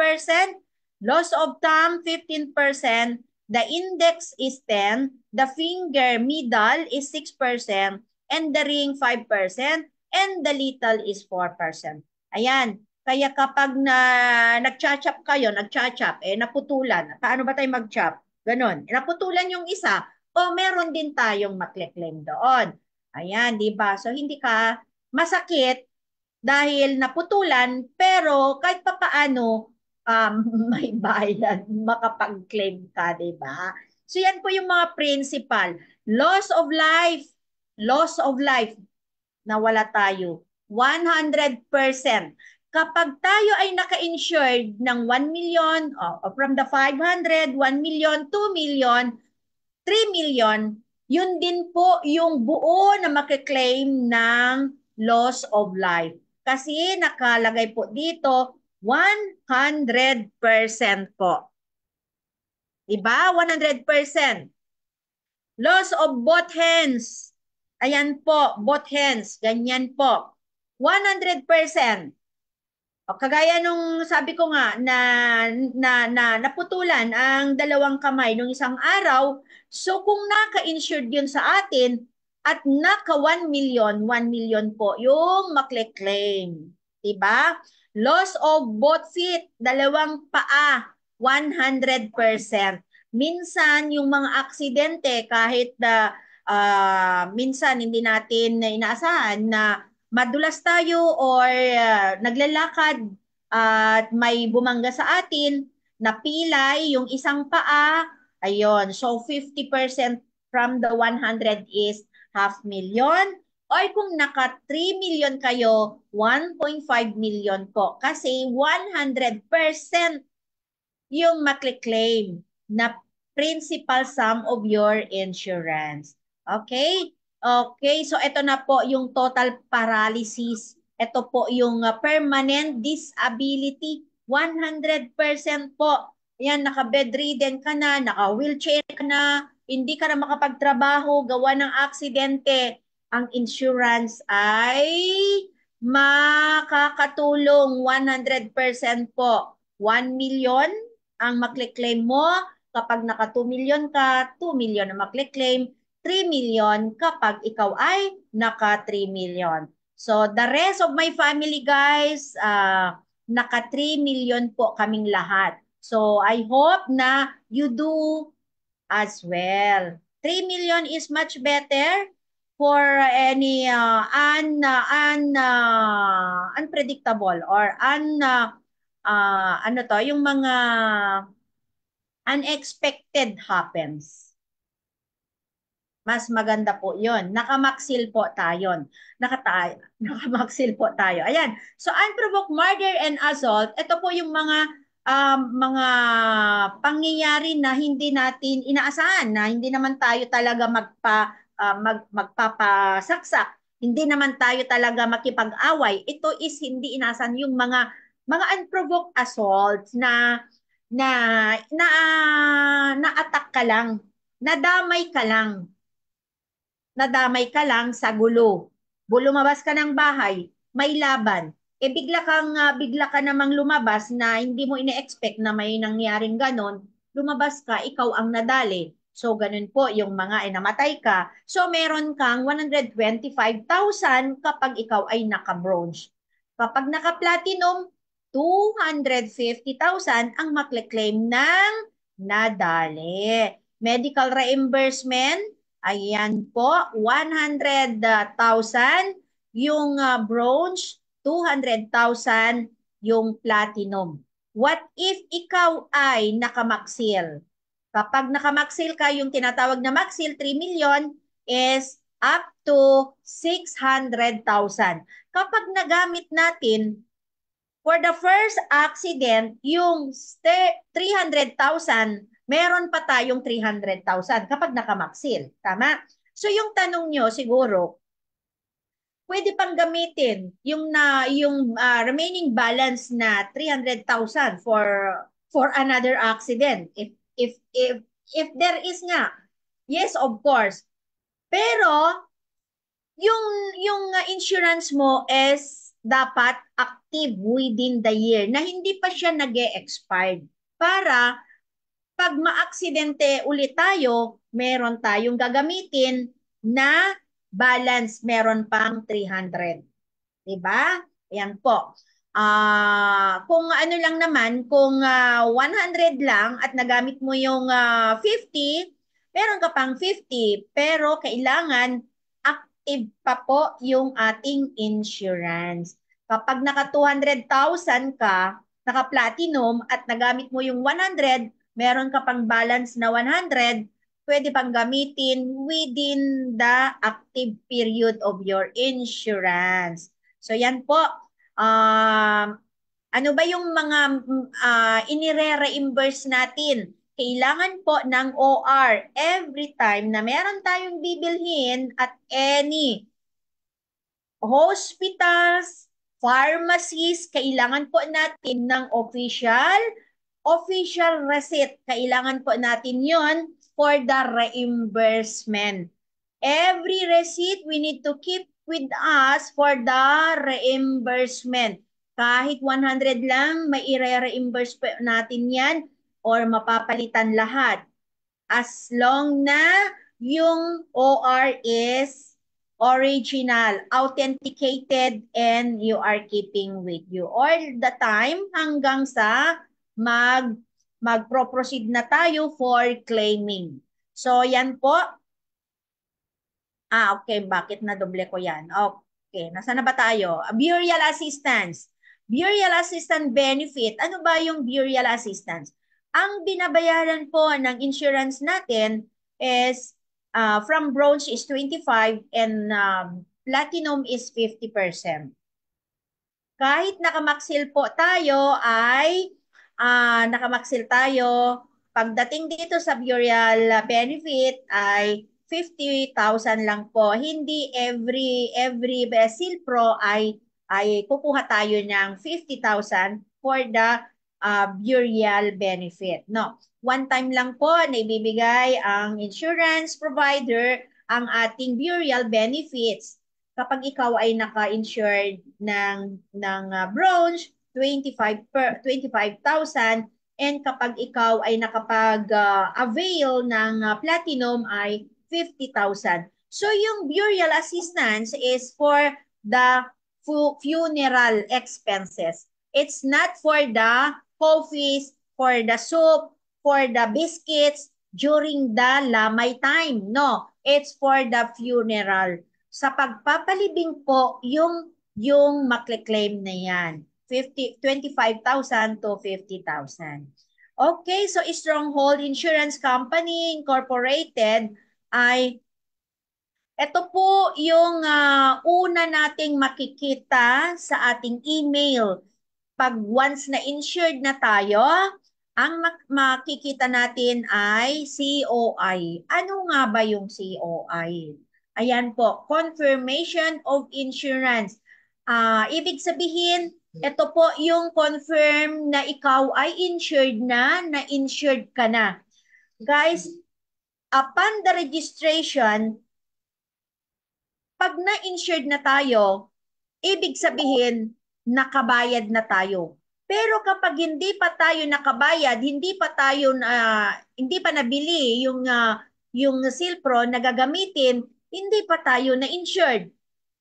Loss of thumb, 15%. The index is 10. The finger, middle, is 6%. And the ring, 5%. And the little is 4%. Ayan. Kaya kapag na nagcha-chop kayo, nagcha-chop, eh naputulan. Paano ba tayo mag-chop? Ganon. Naputulan yung isa, o meron din tayong makleklaim doon. Ayan, di ba? So hindi ka masakit dahil naputulan pero kahit papaano um, may bayad, makapag-claim ka, di ba? So yan po yung mga principal. Loss of life, loss of life, nawala tayo. 100%. Kapag tayo ay naka-insured ng 1 million, oh, from the 500, 1 million, 2 million, 3 million, yun din po yung buo na makiklaim ng loss of life. Kasi nakalagay po dito, 100% po. Diba? 100%. Loss of both hands. Ayan po, both hands. Ganyan po. 100%. O, kagaya nung sabi ko nga na, na, na naputulan ang dalawang kamay nung isang araw, So kung naka-insured yun sa atin, at naka 1 million, 1 million po yung makle-claim. Diba? Loss of both feet, dalawang paa, 100%. Minsan, yung mga aksidente, kahit na uh, minsan hindi natin inaasahan na madulas tayo or uh, naglalakad at uh, may bumangga sa atin, napilay yung isang paa, Ayun. So, 50% from the 100 is half million. Or kung naka 3 million kayo, 1.5 million po. Kasi 100% yung makiklaim na principal sum of your insurance. Okay? Okay, so ito na po yung total paralysis. Ito po yung uh, permanent disability. 100% po yan, naka-bedridden ka na, naka-wheelchair ka na, hindi ka na makapagtrabaho, gawa ng aksidente. Ang insurance ay makakatulong 100% po. 1 million ang makle mo. Kapag naka 2 million ka, 2 million ang makle 3 million kapag ikaw ay naka 3 million. So the rest of my family guys, uh, ah, naka 3 million po kaming lahat. So I hope na you do as well. 3 million is much better for any uh, un, uh, un, uh, unpredictable or un, uh, uh, ano to, yung mga unexpected happens. Mas maganda po yon Nakamaksil po tayo. Nakata nakamaksil po tayo. Ayan. So, unprovoked murder and assault, ito po yung mga um, mga pangyayari na hindi natin inaasahan, na hindi naman tayo talaga magpa, uh, mag, magpapasaksak, hindi naman tayo talaga makipag-away. Ito is hindi inaasahan yung mga mga unprovoked assaults na na na uh, na-attack ka lang, nadamay ka lang. Nadamay ka lang sa gulo. Lumabas ka ng bahay, may laban, eh bigla kang uh, bigla ka namang lumabas na hindi mo ine-expect na may nangyaring ganon, lumabas ka, ikaw ang nadali. So ganun po yung mga ay eh, namatay ka. So meron kang 125,000 kapag ikaw ay naka-bronze. Kapag naka-platinum, 250,000 ang makle ng nadali. Medical reimbursement, ayan po, 100,000 yung uh, bronze 200,000 yung platinum. What if ikaw ay nakamaksil? Kapag nakamaksil ka, yung tinatawag na maksil, 3 million is up to 600,000. Kapag nagamit natin, for the first accident, yung 300,000, meron pa tayong 300,000 kapag nakamaksil. Tama? So yung tanong nyo siguro, pwede pang gamitin yung na yung uh, remaining balance na 300,000 for for another accident if if if if there is nga yes of course pero yung yung ah, insurance mo is dapat active within the year na hindi pa siya nag expired para pag maaksidente ulit tayo meron tayong gagamitin na balance meron pang 300. 'Di ba? Ayun po. Ah, uh, kung ano lang naman, kung uh, ah, 100 lang at nagamit mo yung uh, ah, 50, meron ka pang 50, pero kailangan active pa po yung ating insurance. Kapag naka 200,000 ka, naka platinum at nagamit mo yung 100, meron ka pang balance na 100, pwede pang gamitin within the active period of your insurance. So yan po. Um, ano ba yung mga uh, inire-reimburse natin? Kailangan po ng OR every time na meron tayong bibilhin at any hospitals, pharmacies, kailangan po natin ng official official receipt. Kailangan po natin yon for the reimbursement. Every receipt we need to keep with us for the reimbursement. Kahit 100 lang, may reimburse natin yan or mapapalitan lahat. As long na yung OR is original, authenticated, and you are keeping with you all the time hanggang sa mag magpro-proceed na tayo for claiming. So, yan po. Ah, okay. Bakit na doble ko yan? Okay. Nasaan na ba tayo? Burial assistance. Burial assistance benefit. Ano ba yung burial assistance? Ang binabayaran po ng insurance natin is uh, from bronze is 25 and um, platinum is 50%. Kahit nakamaksil po tayo ay uh, nakamaksil tayo. Pagdating dito sa burial benefit ay 50,000 lang po. Hindi every every Basil Pro ay ay kukuha tayo ng 50,000 for the uh, burial benefit. No, one time lang po na ibibigay ang insurance provider ang ating burial benefits. Kapag ikaw ay naka-insured ng ng uh, bronze 25 25,000 and kapag ikaw ay nakapag-avail ah, uh, ng uh, platinum ay 50,000. So yung burial assistance is for the fu funeral expenses. It's not for the coffees, for the soup, for the biscuits during the lamay time. No, it's for the funeral. Sa pagpapalibing po, yung, yung makiklaim na yan. 50, 25,000 to 50,000. Okay, so Stronghold Insurance Company Incorporated ay ito po yung uh, una nating makikita sa ating email. Pag once na insured na tayo, ang mak- makikita natin ay COI. Ano nga ba yung COI? Ayan po, confirmation of insurance. Uh, ibig sabihin, ito po yung confirm na ikaw ay insured na, na insured ka na. Guys, upon the registration, pag na-insured na tayo, ibig sabihin, nakabayad na tayo. Pero kapag hindi pa tayo nakabayad, hindi pa tayo uh, hindi pa nabili yung uh, yung Silpro na gagamitin, hindi pa tayo na insured.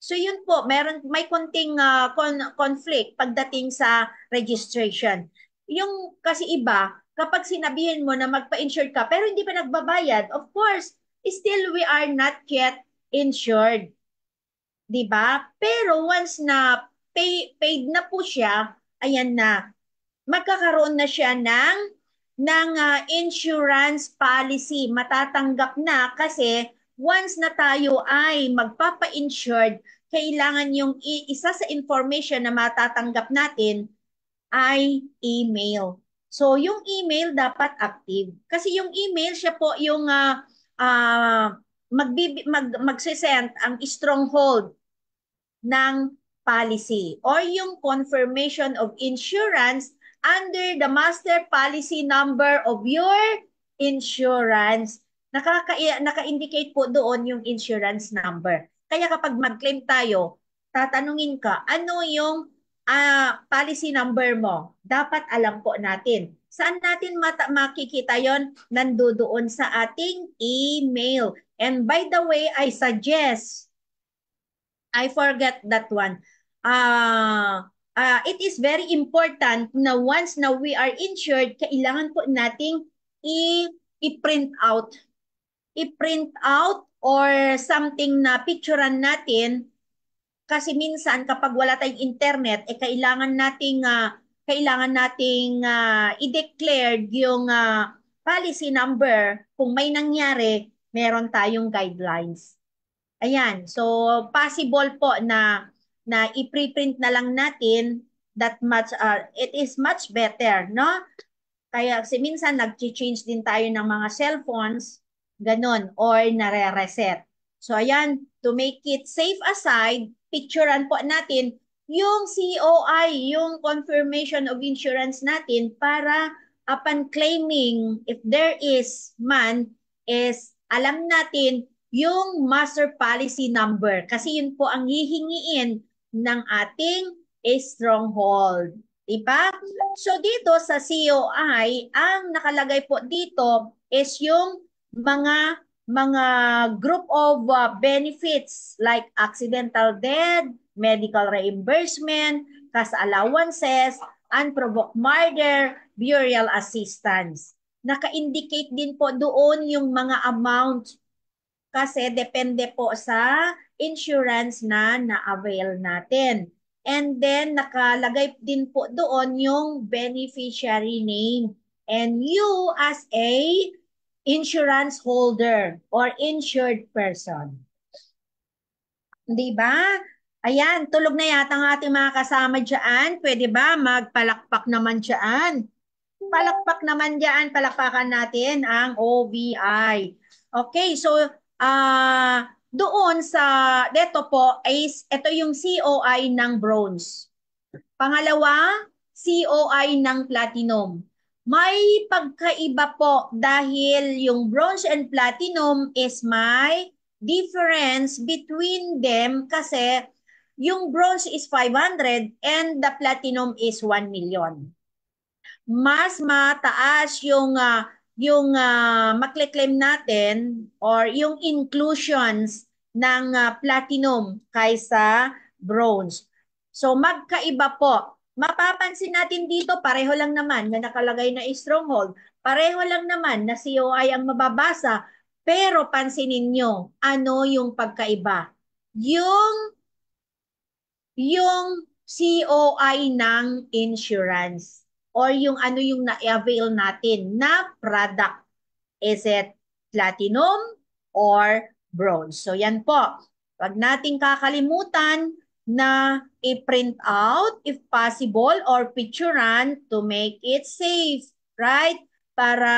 So yun po, meron may konting uh, con- conflict pagdating sa registration. Yung kasi iba, kapag sinabihin mo na magpa-insured ka pero hindi pa nagbabayad, of course, still we are not yet insured. 'Di ba? Pero once na pay, paid na po siya, ayan na. Magkakaroon na siya ng ng uh, insurance policy, matatanggap na kasi once na tayo ay magpapa-insured, kailangan yung isa sa information na matatanggap natin ay email. So, yung email dapat active. Kasi yung email, siya po yung uh, uh, magbibi, mag, magsisend ang stronghold ng policy or yung confirmation of insurance under the master policy number of your insurance nakaka naka-indicate po doon yung insurance number. Kaya kapag mag-claim tayo, tatanungin ka, ano yung uh, policy number mo? Dapat alam po natin. Saan natin mata- makikita yon? doon sa ating email. And by the way, I suggest, I forget that one. Uh, uh, it is very important na once na we are insured, kailangan po nating i-print out i-print out or something na picturean natin kasi minsan kapag wala tayong internet eh kailangan nating uh, kailangan nating uh, ah, i declare yung uh, policy number kung may nangyari meron tayong guidelines ayan so possible po na na i-preprint na lang natin that much uh, it is much better no kaya kasi minsan nag-change din tayo ng mga cellphones Ganon. Or nare-reset. So ayan, to make it safe aside, picturean po natin yung COI, yung confirmation of insurance natin para upon claiming, if there is man, is alam natin yung master policy number. Kasi yun po ang hihingiin ng ating a eh, stronghold. Diba? So dito sa COI, ang nakalagay po dito is yung mga mga group of uh, benefits like accidental death, medical reimbursement, cash allowances, unprovoked murder, burial assistance. Naka-indicate din po doon yung mga amount kasi depende po sa insurance na na-avail natin. And then nakalagay din po doon yung beneficiary name. And you as a insurance holder or insured person. Di ba? Ayan, tulog na yata ng ating mga kasama dyan. Pwede ba magpalakpak naman dyan? Palakpak naman dyan, palakpakan natin ang OVI. Okay, so uh, doon sa, dito po, is, ito yung COI ng bronze. Pangalawa, COI ng platinum. May pagkaiba po dahil yung bronze and platinum is my difference between them kasi yung bronze is 500 and the platinum is 1 million. Mas mataas yung uh, yung uh, ah, maklaim natin or yung inclusions ng uh, platinum kaysa bronze. So magkaiba po Mapapansin natin dito, pareho lang naman na nakalagay na stronghold. Pareho lang naman na COI ang mababasa. Pero pansinin nyo, ano yung pagkaiba? Yung, yung COI ng insurance or yung ano yung na-avail natin na product. Is it platinum or bronze? So yan po. Huwag nating kakalimutan na i-print out if possible or picturean to make it safe, right? Para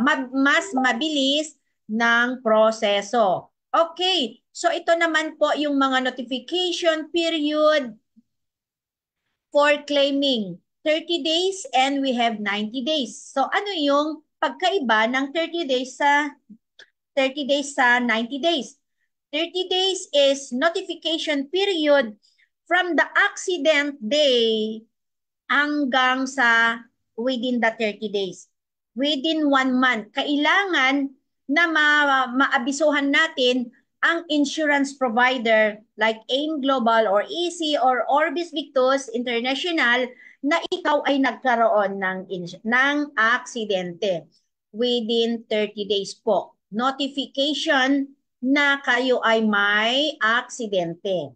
mag mas mabilis ng proseso. Okay, so ito naman po yung mga notification period for claiming 30 days and we have 90 days. So ano yung pagkaiba ng 30 days sa 30 days sa 90 days? 30 days is notification period from the accident day hanggang sa within the 30 days. Within one month, kailangan na ma- maabisuhan natin ang insurance provider like AIM Global or EC or Orbis Victus International na ikaw ay nagkaroon ng, ng aksidente within 30 days po. Notification na kayo ay may aksidente.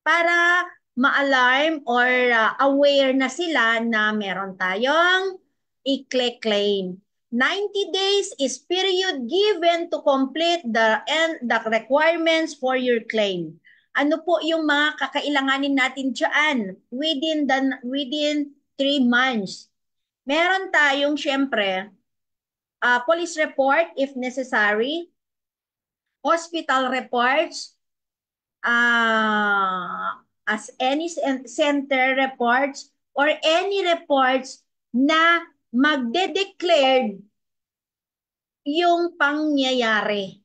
Para ma-alarm or uh, aware na sila na meron tayong i-claim. 90 days is period given to complete the and the requirements for your claim. Ano po yung mga kakailanganin natin diyan within the within 3 months. Meron tayong syempre uh, police report if necessary, hospital reports, uh, as any center reports, or any reports na magde-declared yung pangyayari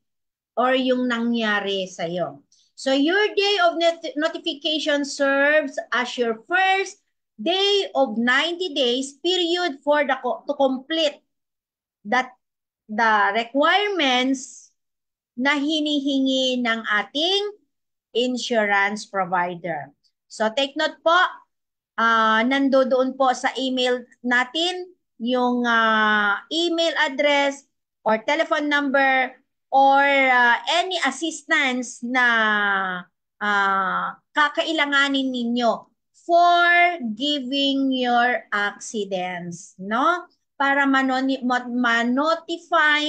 or yung nangyari sa'yo. So your day of not notification serves as your first day of 90 days period for the co to complete that the requirements na hinihingi ng ating insurance provider. So take note po, uh, nandoon po sa email natin yung uh, email address or telephone number or uh, any assistance na uh, kakailanganin ninyo for giving your accidents, no? Para man-notify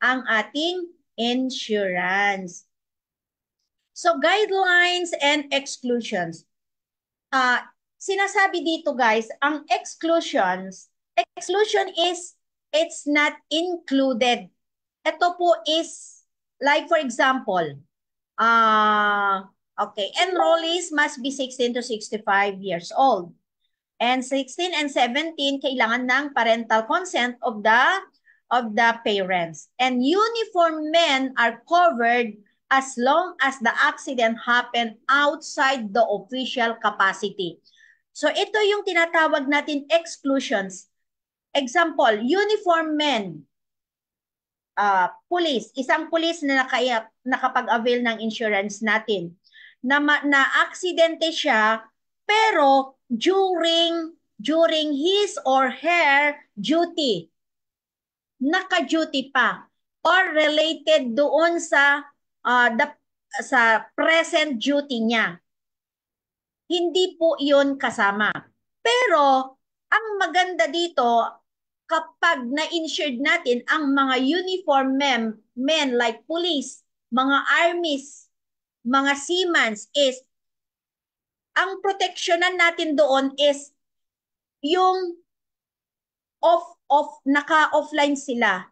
ang ating insurance. So, guidelines and exclusions. Uh, sinasabi dito guys, ang exclusions, exclusion is it's not included. Ito po is, like for example, uh, okay, enrollees must be 16 to 65 years old. And 16 and 17, kailangan ng parental consent of the of the parents. And uniform men are covered as long as the accident happened outside the official capacity. So ito yung tinatawag natin exclusions. Example, uniform men, uh, police, isang police na naka nakapag-avail ng insurance natin, na, na aksidente siya, pero during during his or her duty naka-duty pa or related doon sa uh, the, sa present duty niya. Hindi po 'yon kasama. Pero ang maganda dito kapag na-insured natin ang mga uniform men, men like police, mga armies, mga seamans is ang proteksyonan natin doon is yung off off naka-offline sila.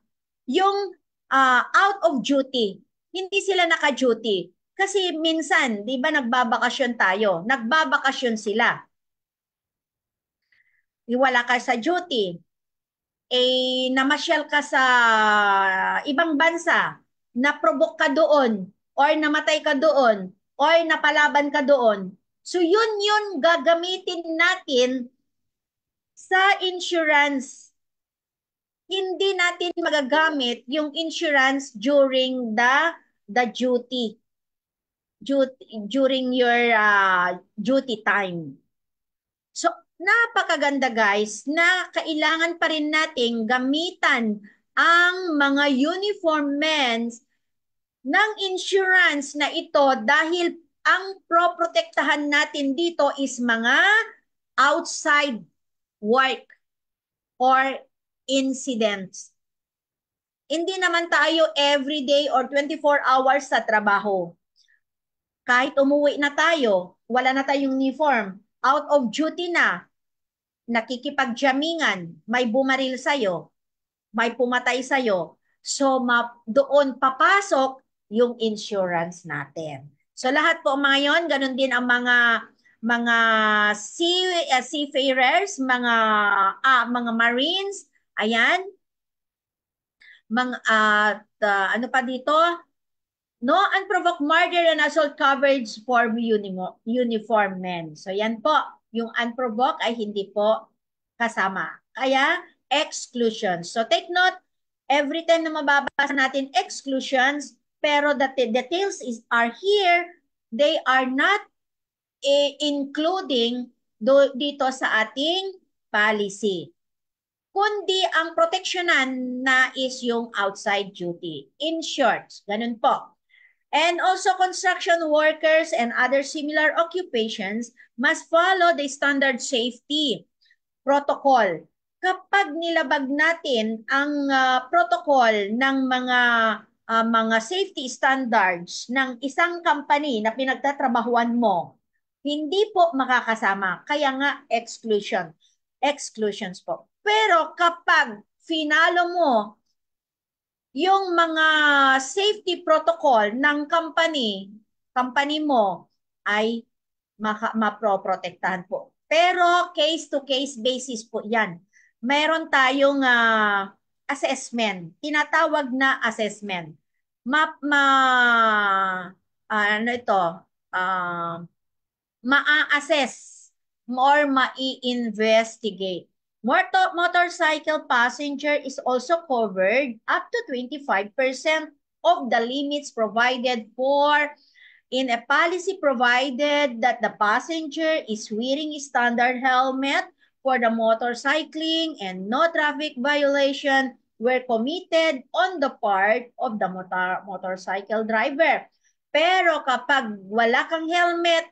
Yung uh, out of duty, hindi sila naka-duty. Kasi minsan, 'di ba nagbabakasyon tayo? Nagbabakasyon sila. Iwala ka sa duty. Eh namasyal ka sa ibang bansa, naprovoke ka doon or namatay ka doon or napalaban ka doon. So yun yun gagamitin natin sa insurance hindi natin magagamit yung insurance during the the duty duty during your uh, duty time. So napakaganda guys na kailangan pa rin nating gamitan ang mga uniform men ng insurance na ito dahil ang proprotektahan natin dito is mga outside work or incidents. Hindi naman tayo everyday or 24 hours sa trabaho. Kahit umuwi na tayo, wala na tayong uniform, out of duty na, nakikipagjamingan, may bumaril sa'yo, may pumatay sa'yo. So ma- doon papasok yung insurance natin. So lahat po mga yon, ganun din ang mga mga sea uh, seafarers, mga ah, mga marines, Ayan. Mang, at uh, ano pa dito? No unprovoked murder and assault coverage for uniform men. So yan po, yung unprovoked ay hindi po kasama. Kaya exclusions. So take note, every time na mababasa natin exclusions, pero the details is are here, they are not eh, including do, dito sa ating policy kundi ang proteksyonan na is yung outside duty. In short, ganun po. And also construction workers and other similar occupations must follow the standard safety protocol. Kapag nilabag natin ang uh, protocol ng mga uh, mga safety standards ng isang company na pinagtatrabahuan mo, hindi po makakasama. Kaya nga exclusion. Exclusions po. Pero kapag finalo mo yung mga safety protocol ng company, company mo ay maka, maproprotektahan po. Pero case-to-case basis po yan. Meron tayong uh, assessment, tinatawag na assessment. Map ma uh, ano ito? Uh, maa-assess or ma-investigate Motor motorcycle passenger is also covered up to 25% of the limits provided for in a policy provided that the passenger is wearing a standard helmet for the motorcycling and no traffic violation were committed on the part of the motor motorcycle driver. Pero kapag wala kang helmet,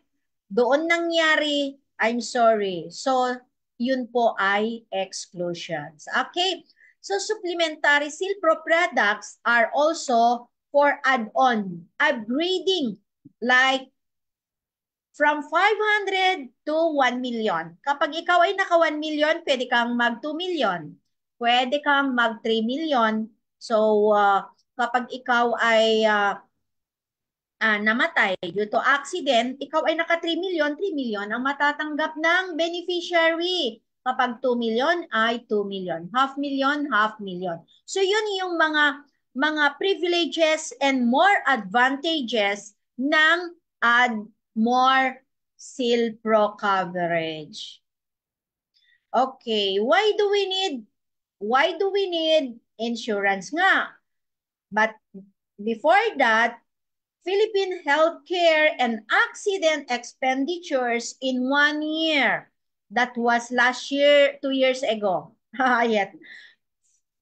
doon nangyari, I'm sorry. So, yun po ay exclusions. Okay? So supplementary seal pro products are also for add-on upgrading like from 500 to 1 million. Kapag ikaw ay naka 1 million, pwede kang mag 2 million. Pwede kang mag 3 million. So uh, kapag ikaw ay uh, uh, namatay due to accident, ikaw ay naka 3 million, 3 million ang matatanggap ng beneficiary. Kapag 2 million ay 2 million, half million, half million. So yun yung mga mga privileges and more advantages ng add ah, more seal pro coverage. Okay, why do we need why do we need insurance nga? But before that, Philippine healthcare and accident expenditures in one year. That was last year, two years ago. Yet,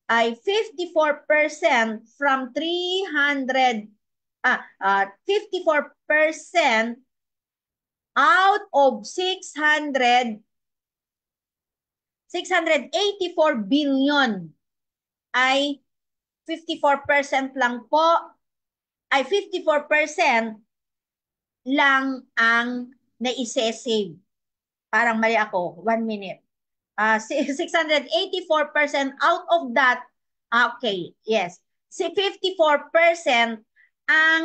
I 54% from 300, ah, uh, ah, 54% out of 600 684 billion I 54% lang po ay 54% lang ang naisesave. Parang mali ako, one minute. Uh, ah, 684% out of that, ah, okay, yes. Si 54% ang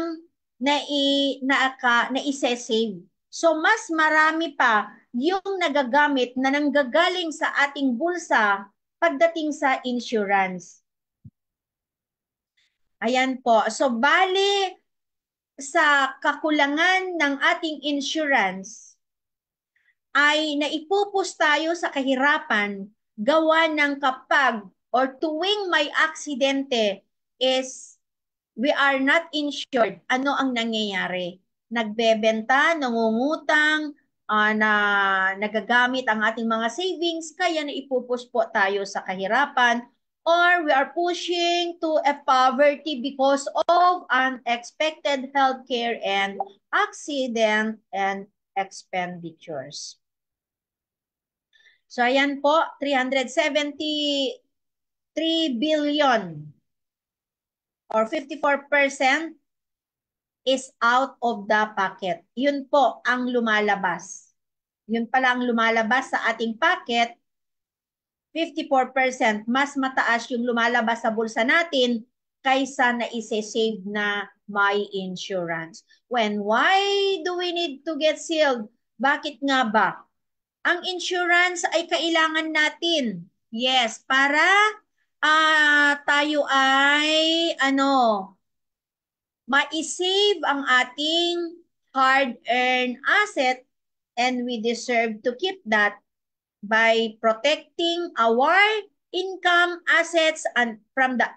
nai, naaka, naisesave. So mas marami pa yung nagagamit na nanggagaling sa ating bulsa pagdating sa insurance. Ayan po. So, bali sa kakulangan ng ating insurance ay naipupos tayo sa kahirapan gawa ng kapag or tuwing may aksidente is we are not insured. Ano ang nangyayari? Nagbebenta, nangungutang, uh, na nagagamit ang ating mga savings, kaya naipupos po tayo sa kahirapan or we are pushing to a poverty because of unexpected healthcare and accident and expenditures. So ayan po, 373 billion or 54% is out of the pocket. Yun po ang lumalabas. Yun pala ang lumalabas sa ating pocket 54%, mas mataas yung lumalabas sa bulsa natin kaysa na isi-save na my insurance. When, why do we need to get sealed? Bakit nga ba? Ang insurance ay kailangan natin. Yes, para uh, tayo ay ano, ma-save ang ating hard-earned asset and we deserve to keep that by protecting our income assets and from the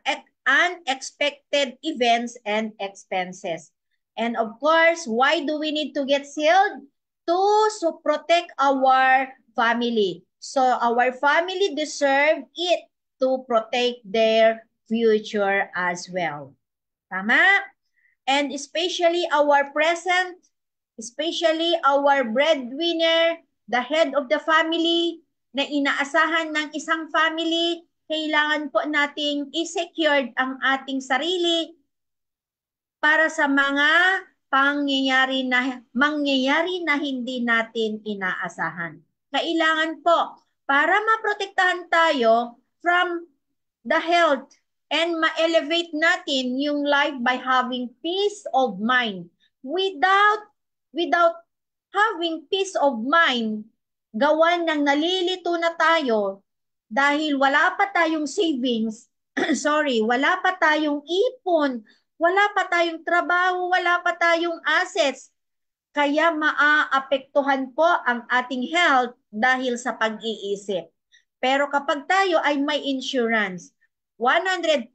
unexpected events and expenses. And of course, why do we need to get sealed? To so protect our family. So our family deserve it to protect their future as well. Tama? And especially our present, especially our breadwinner, the head of the family na inaasahan ng isang family, kailangan po nating i-secured ang ating sarili para sa mga pangyayari na mangyayari na hindi natin inaasahan. Kailangan po para maprotektahan tayo from the health and ma-elevate natin yung life by having peace of mind without without having peace of mind, gawan ng nalilito na tayo dahil wala pa tayong savings, sorry, wala pa tayong ipon, wala pa tayong trabaho, wala pa tayong assets, kaya maaapektuhan po ang ating health dahil sa pag-iisip. Pero kapag tayo ay may insurance, 100%,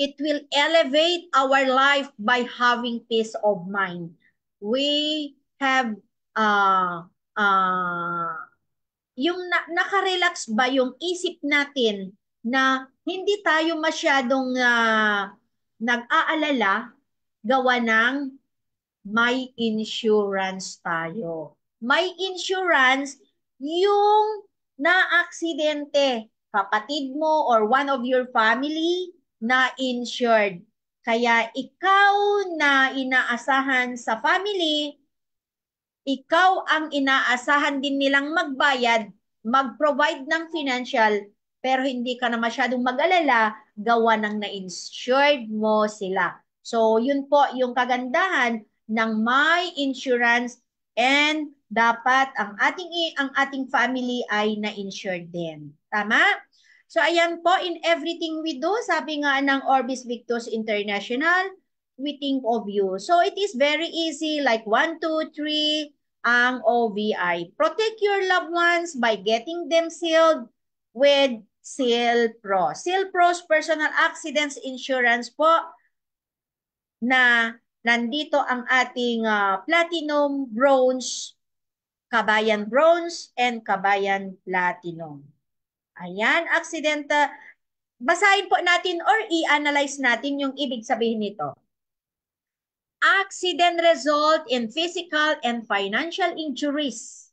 it will elevate our life by having peace of mind we have uh, uh, yung na, naka-relax ba yung isip natin na hindi tayo masyadong uh, nag-aalala gawa ng may insurance tayo. May insurance yung na-aksidente, kapatid mo or one of your family na insured. Kaya ikaw na inaasahan sa family, ikaw ang inaasahan din nilang magbayad, mag-provide ng financial, pero hindi ka na masyadong mag-alala, gawa ng na-insured mo sila. So, yun po yung kagandahan ng may insurance and dapat ang ating ang ating family ay na-insured din. Tama? So ayan po, in everything we do, sabi nga ng Orbis Victus International, we think of you. So it is very easy, like 1, 2, 3, ang OVI. Protect your loved ones by getting them sealed with SEAL Pro. SEAL Pro's Personal Accidents Insurance po na nandito ang ating uh, Platinum, Bronze, Kabayan Bronze, and Kabayan Platinum. Ayan, accident. basahin po natin or i-analyze natin yung ibig sabihin nito. Accident result in physical and financial injuries.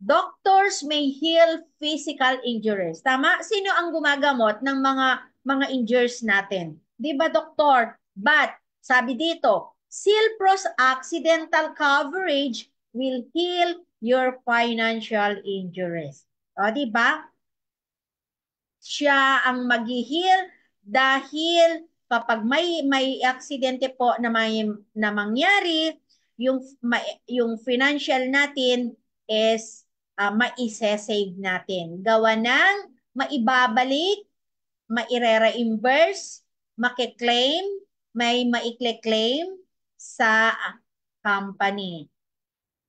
Doctors may heal physical injuries. Tama? Sino ang gumagamot ng mga mga injuries natin? 'Di ba, doktor? But sabi dito, Silpro's accidental coverage will heal your financial injuries. O, di ba? siya ang maghihil dahil kapag may may aksidente po na may na mangyari, yung ma, yung financial natin is uh, maise-save natin. Gawa ng maibabalik, maire-reimburse, makiklaim, may maikle-claim sa company.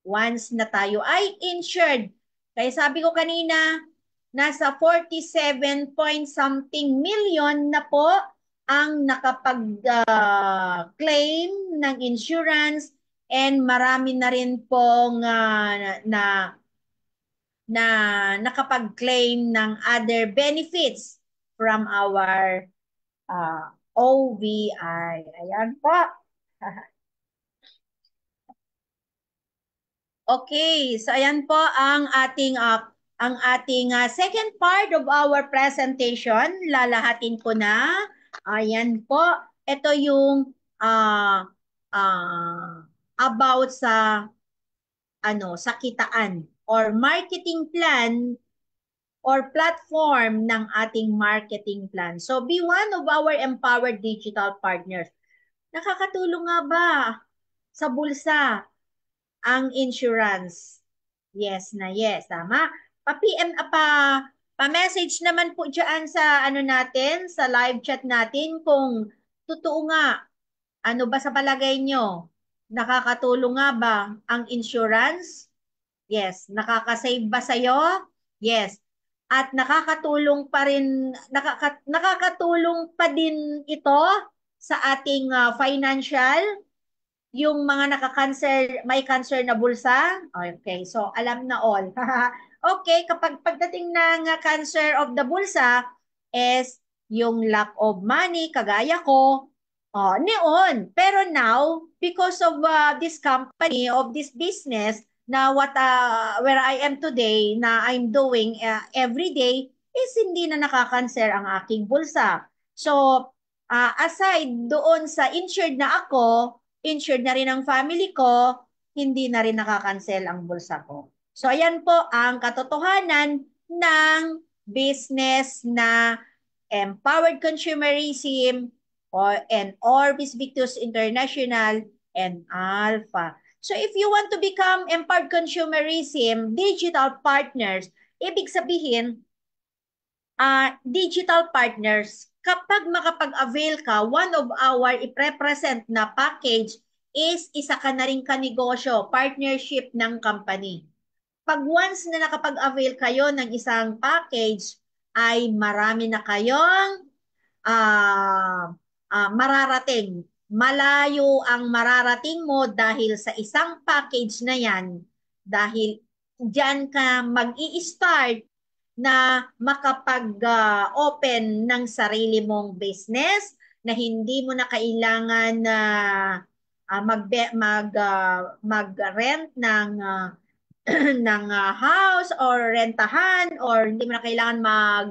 Once na tayo ay insured. Kaya sabi ko kanina, nasa 47 point something million na po ang nakapag-claim ah, uh, ng insurance and marami na rin pong uh, na, na na nakapag-claim ng other benefits from our uh, ah, OVI. Ayan po. okay, so ayan po ang ating uh, ang ating uh, second part of our presentation. Lalahatin ko na. Ayan po. Ito yung uh, uh, about sa ano sa kitaan or marketing plan or platform ng ating marketing plan. So be one of our empowered digital partners. Nakakatulong nga ba sa bulsa ang insurance? Yes na yes, tama? pa-PM ah, pa pa-message naman po diyan sa ano natin, sa live chat natin kung totoo nga ano ba sa palagay nyo? Nakakatulong nga ba ang insurance? Yes, nakakasave ba sa'yo? Yes. At nakakatulong pa rin nakaka, nakakatulong pa din ito sa ating uh, financial yung mga nakakancer, may cancer na bulsa. Okay, so alam na all. Okay, kapag pagdating ng ah, cancer of the bulsa is yung lack of money, kagaya ko, oh, noon. Pero now, because of uh, this company, of this business, na what uh, where I am today, na I'm doing uh, every day, is hindi na nakakanser ang aking bulsa. So, uh, aside doon sa insured na ako, insured na rin ang family ko, hindi na rin nakakancel ang bulsa ko. So ayan po ang katotohanan ng business na Empowered Consumerism or and Orbis Victus International and Alpha. So if you want to become Empowered Consumerism digital partners, ibig sabihin uh, digital partners kapag makapag-avail ka, one of our i iprepresent na package is isa ka na rin kanegosyo, partnership ng company pag once na nakapag-avail kayo ng isang package, ay marami na kayong uh, uh, mararating. Malayo ang mararating mo dahil sa isang package na yan, dahil dyan ka mag-i-start na makapag-open uh, ng sarili mong business na hindi mo na kailangan na uh, uh, mag mag uh, mag-rent ng uh, ng uh, house or rentahan or hindi mo na kailangan mag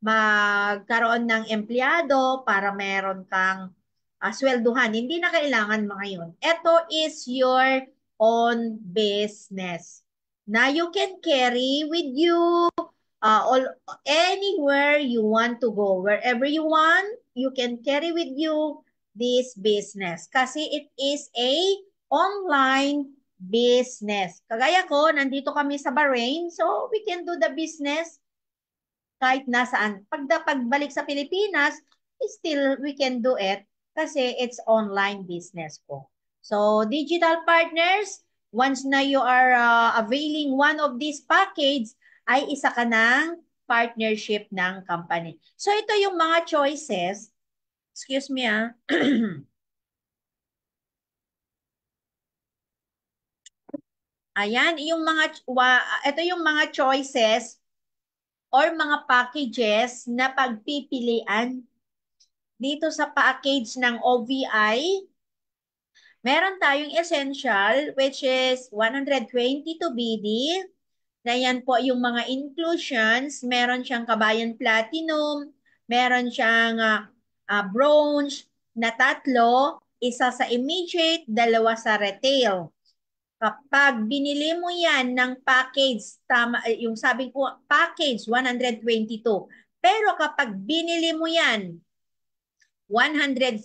magkaroon ng empleyado para meron kang uh, swelduhan. Hindi na kailangan mga yun. Ito is your own business na you can carry with you uh, all anywhere you want to go. Wherever you want, you can carry with you this business kasi it is a online business. Kagaya ko, nandito kami sa Bahrain, so we can do the business kahit nasaan. Pag pagbalik sa Pilipinas, eh, still we can do it kasi it's online business ko. So, digital partners, once na you are uh, availing one of these packages, ay isa ka ng partnership ng company. So, ito yung mga choices. Excuse me ah. Ayan, yung mga wa, ito yung mga choices or mga packages na pagpipilian. Dito sa package ng OVI, meron tayong essential which is 120 to BD. Na yan po yung mga inclusions. Meron siyang kabayan platinum, meron siyang uh, uh, bronze na tatlo, isa sa immediate, dalawa sa retail. Kapag binili mo yan ng package, tama, eh, yung sabi ko, package 122. Pero kapag binili mo yan, 150.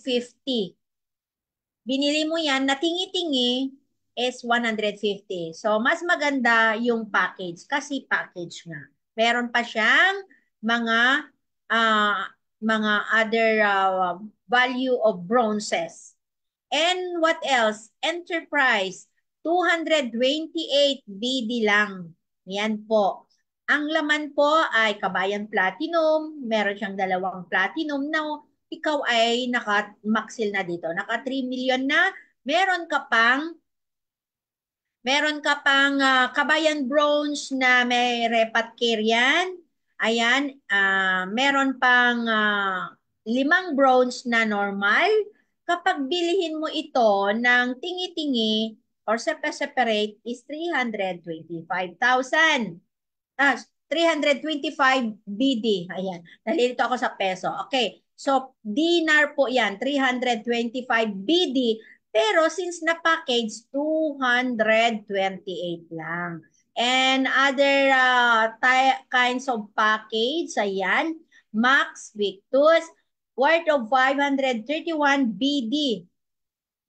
Binili mo yan, natingi-tingi is 150. So, mas maganda yung package kasi package nga. Meron pa siyang mga uh, mga other uh, value of bronzes. And what else? Enterprise. 228 BD lang. Yan po. Ang laman po ay kabayan platinum. Meron siyang dalawang platinum. Now, ikaw ay naka-maxil na dito. Naka 3 million na. Meron ka pang meron ka pang uh, ah, kabayan bronze na may repat carrier. Ayan, uh, meron pang uh, limang bronze na normal. Kapag bilihin mo ito ng tingi-tingi, or separate is 325,000. Ah, 325 BD. Ayan. Nalilito ako sa peso. Okay. So, dinar po yan. 325 BD. Pero since na-package, 228 lang. And other uh, kinds of package, ayan, Max Victus, worth of 531 BD.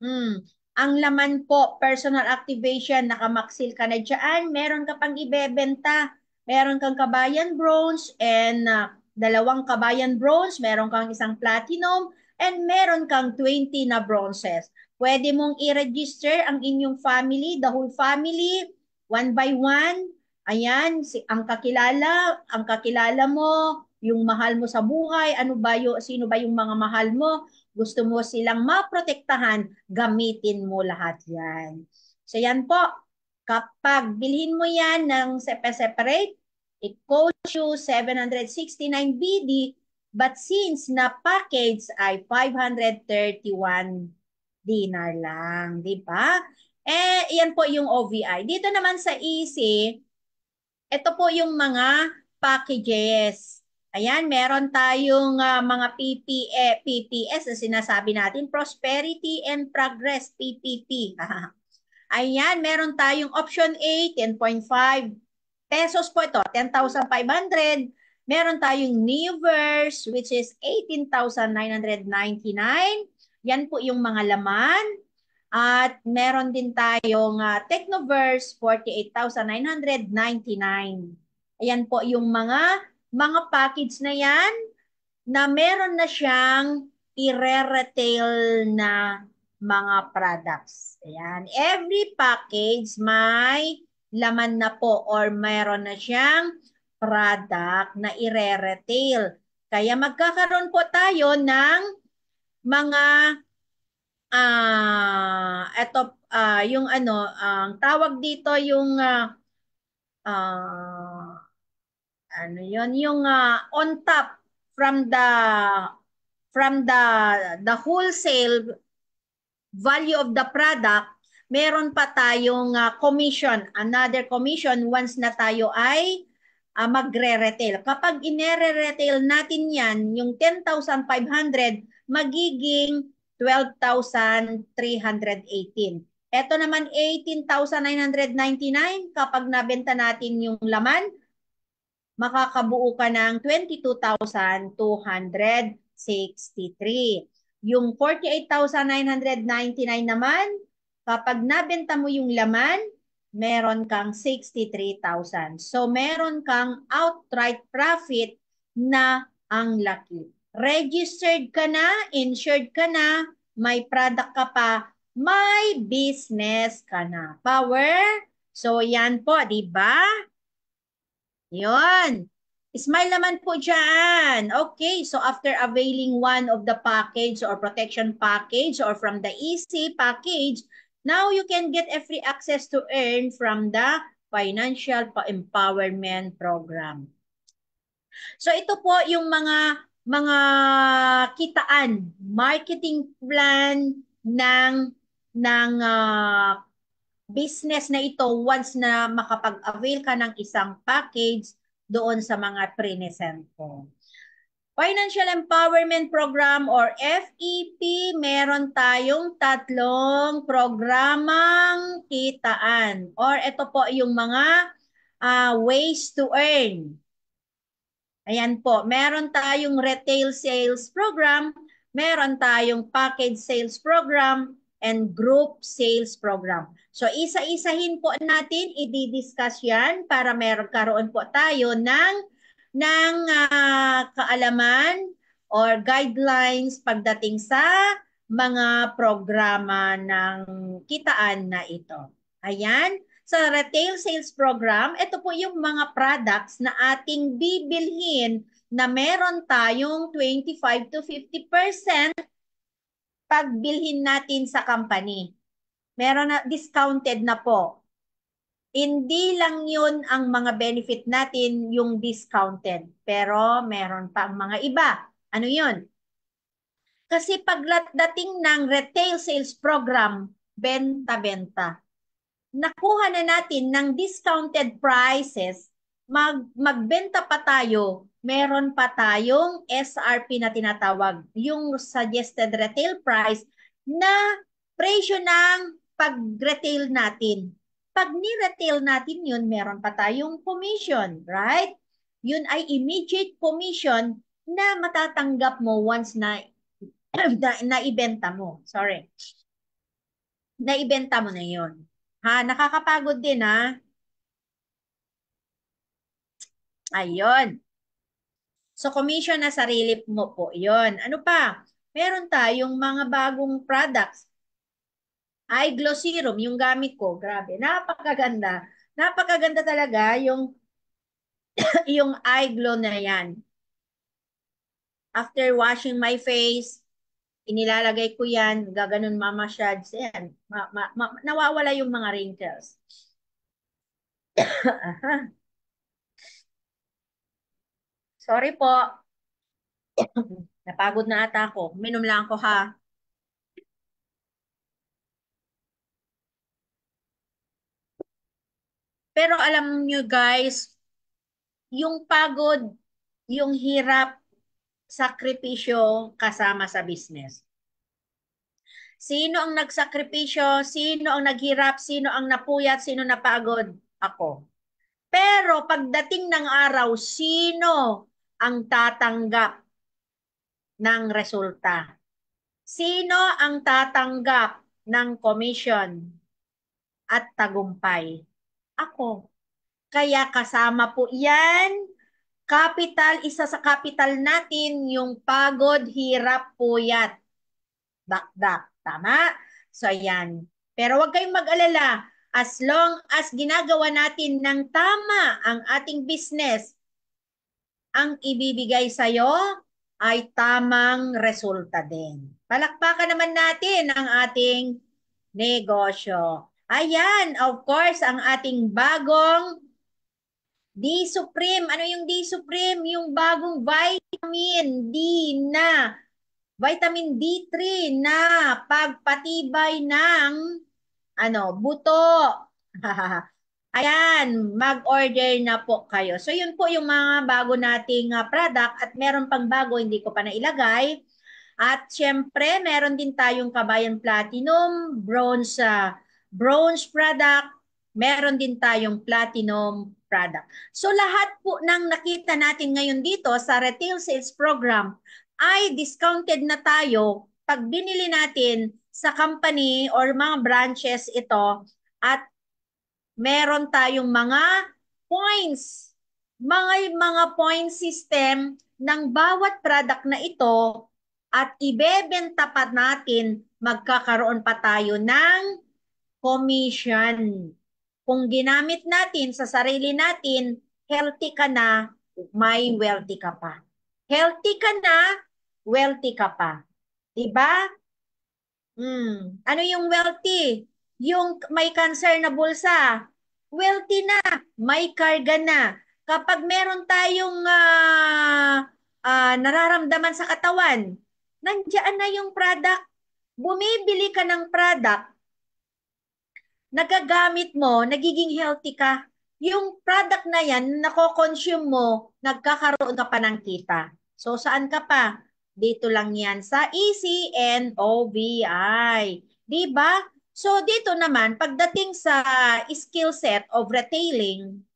Hmm. Ang laman po, personal activation, nakamaksil ka na dyan, meron ka pang ibebenta, meron kang kabayan bronze and uh, dalawang kabayan bronze, meron kang isang platinum, and meron kang 20 na bronzes. Pwede mong i-register ang inyong family, the whole family, one by one. Ayan, si, ang kakilala, ang kakilala mo, yung mahal mo sa buhay, ano ba yung, sino ba yung mga mahal mo, gusto mo silang maprotektahan, gamitin mo lahat yan. So yan po, kapag bilhin mo yan ng separate, it costs you 769 BD, but since na package ay 531 dinar lang, di ba? Eh, yan po yung OVI. Dito naman sa easy, ito po yung mga packages Ayan, meron tayong uh, mga PPE, PPS na sinasabi natin, Prosperity and Progress, PPP. Ayan, meron tayong option A, 10.5 pesos po ito, 10,500. Meron tayong Niverse, which is 18,999. Yan po yung mga laman. At meron din tayong uh, Technoverse, 48,999. Ayan po yung mga mga package na yan na meron na siyang i retail na mga products. Ayan. Every package may laman na po or meron na siyang product na i retail Kaya magkakaroon po tayo ng mga ah uh, eto uh, yung ano ang uh, tawag dito yung uh, uh, ano yon yung uh, on top from the from the the wholesale value of the product meron pa tayong uh, commission another commission once na tayo ay uh, magre-retail kapag inere-retail natin yan yung 10,500 magiging 12,318 ito naman 18,999 kapag nabenta natin yung laman makakabuo ka ng 22,263. Yung 48,999 naman, kapag nabenta mo yung laman, meron kang 63,000. So meron kang outright profit na ang laki. Registered ka na, insured ka na, may product ka pa, may business ka na. Power? So yan po, di ba? Yun. Smile naman po dyan. Okay, so after availing one of the package or protection package or from the EC package, now you can get a free access to earn from the Financial Empowerment Program. So ito po yung mga mga kitaan, marketing plan ng ng uh, business na ito once na makapag-avail ka ng isang package doon sa mga pre-nesent ko. Financial Empowerment Program or FEP, meron tayong tatlong programang kitaan. Or ito po yung mga uh, ways to earn. Ayan po, meron tayong retail sales program, meron tayong package sales program, and Group Sales Program. So isa-isahin po natin, i-discuss yan para meron karoon po tayo ng, ng uh, kaalaman or guidelines pagdating sa mga programa ng kitaan na ito. Ayan. Sa retail sales program, ito po yung mga products na ating bibilhin na meron tayong 25 to 50% pagbilhin natin sa company. Meron na discounted na po. Hindi lang yun ang mga benefit natin yung discounted. Pero meron pa ang mga iba. Ano yun? Kasi pagdating ng retail sales program, benta-benta. Nakuha na natin ng discounted prices mag magbenta pa tayo, meron pa tayong SRP na tinatawag, yung suggested retail price na presyo ng pag-retail natin. Pag ni-retail natin yun, meron pa tayong commission, right? Yun ay immediate commission na matatanggap mo once na na, naibenta mo. Sorry. Naibenta mo na yun. Ha, nakakapagod din ha Ayun. So, commission na sarili mo po. Yun. Ano pa? Meron tayong mga bagong products. Eye Glow Serum, yung gamit ko. Grabe, napakaganda. Napakaganda talaga yung yung eye glow na yan. After washing my face, inilalagay ko yan, gaganon mama shads, yan. Ma, ma, ma, nawawala yung mga wrinkles. Sorry po. Napagod na ata ako. Minom lang ako ha. Pero alam nyo guys, yung pagod, yung hirap, sakripisyo kasama sa business. Sino ang nagsakripisyo? Sino ang naghirap? Sino ang napuyat? Sino napagod? Ako. Pero pagdating ng araw, sino ang tatanggap ng resulta? Sino ang tatanggap ng commission at tagumpay? Ako. Kaya kasama po yan. Capital, isa sa capital natin, yung pagod, hirap, puyat. Dakdak. Tama? So, ayan. Pero huwag kayong mag-alala. As long as ginagawa natin ng tama ang ating business, ang ibibigay sa'yo ay tamang resulta din. Palakpakan naman natin ang ating negosyo. Ayan, of course, ang ating bagong D Supreme. Ano yung D Supreme? Yung bagong vitamin D na vitamin D3 na pagpatibay ng ano, buto. Ayan, mag-order na po kayo. So yun po yung mga bago nating uh, product at meron pang bago hindi ko pa nailagay. At siyempre, meron din tayong Kabayan Platinum, bronze uh, bronze product, meron din tayong platinum product. So lahat po ng nakita natin ngayon dito sa retail sales program ay discounted na tayo pag binili natin sa company or mga branches ito at meron tayong mga points. Mga mga point system ng bawat product na ito at ibebenta pa natin, magkakaroon pa tayo ng commission. Kung ginamit natin sa sarili natin, healthy ka na, may wealthy ka pa. Healthy ka na, wealthy ka pa. 'Di ba? Hmm. Ano yung wealthy? yung may cancer na bulsa, wealthy na, may karga na. Kapag meron tayong uh, uh, nararamdaman sa katawan, nandiyan na yung product. Bumibili ka ng product, nagagamit mo, nagiging healthy ka. Yung product na yan, nako-consume mo, nagkakaroon ka pa ng kita. So, saan ka pa? Dito lang yan sa ECNOBI. Di ba? So dito naman, pagdating sa skill set of retailing,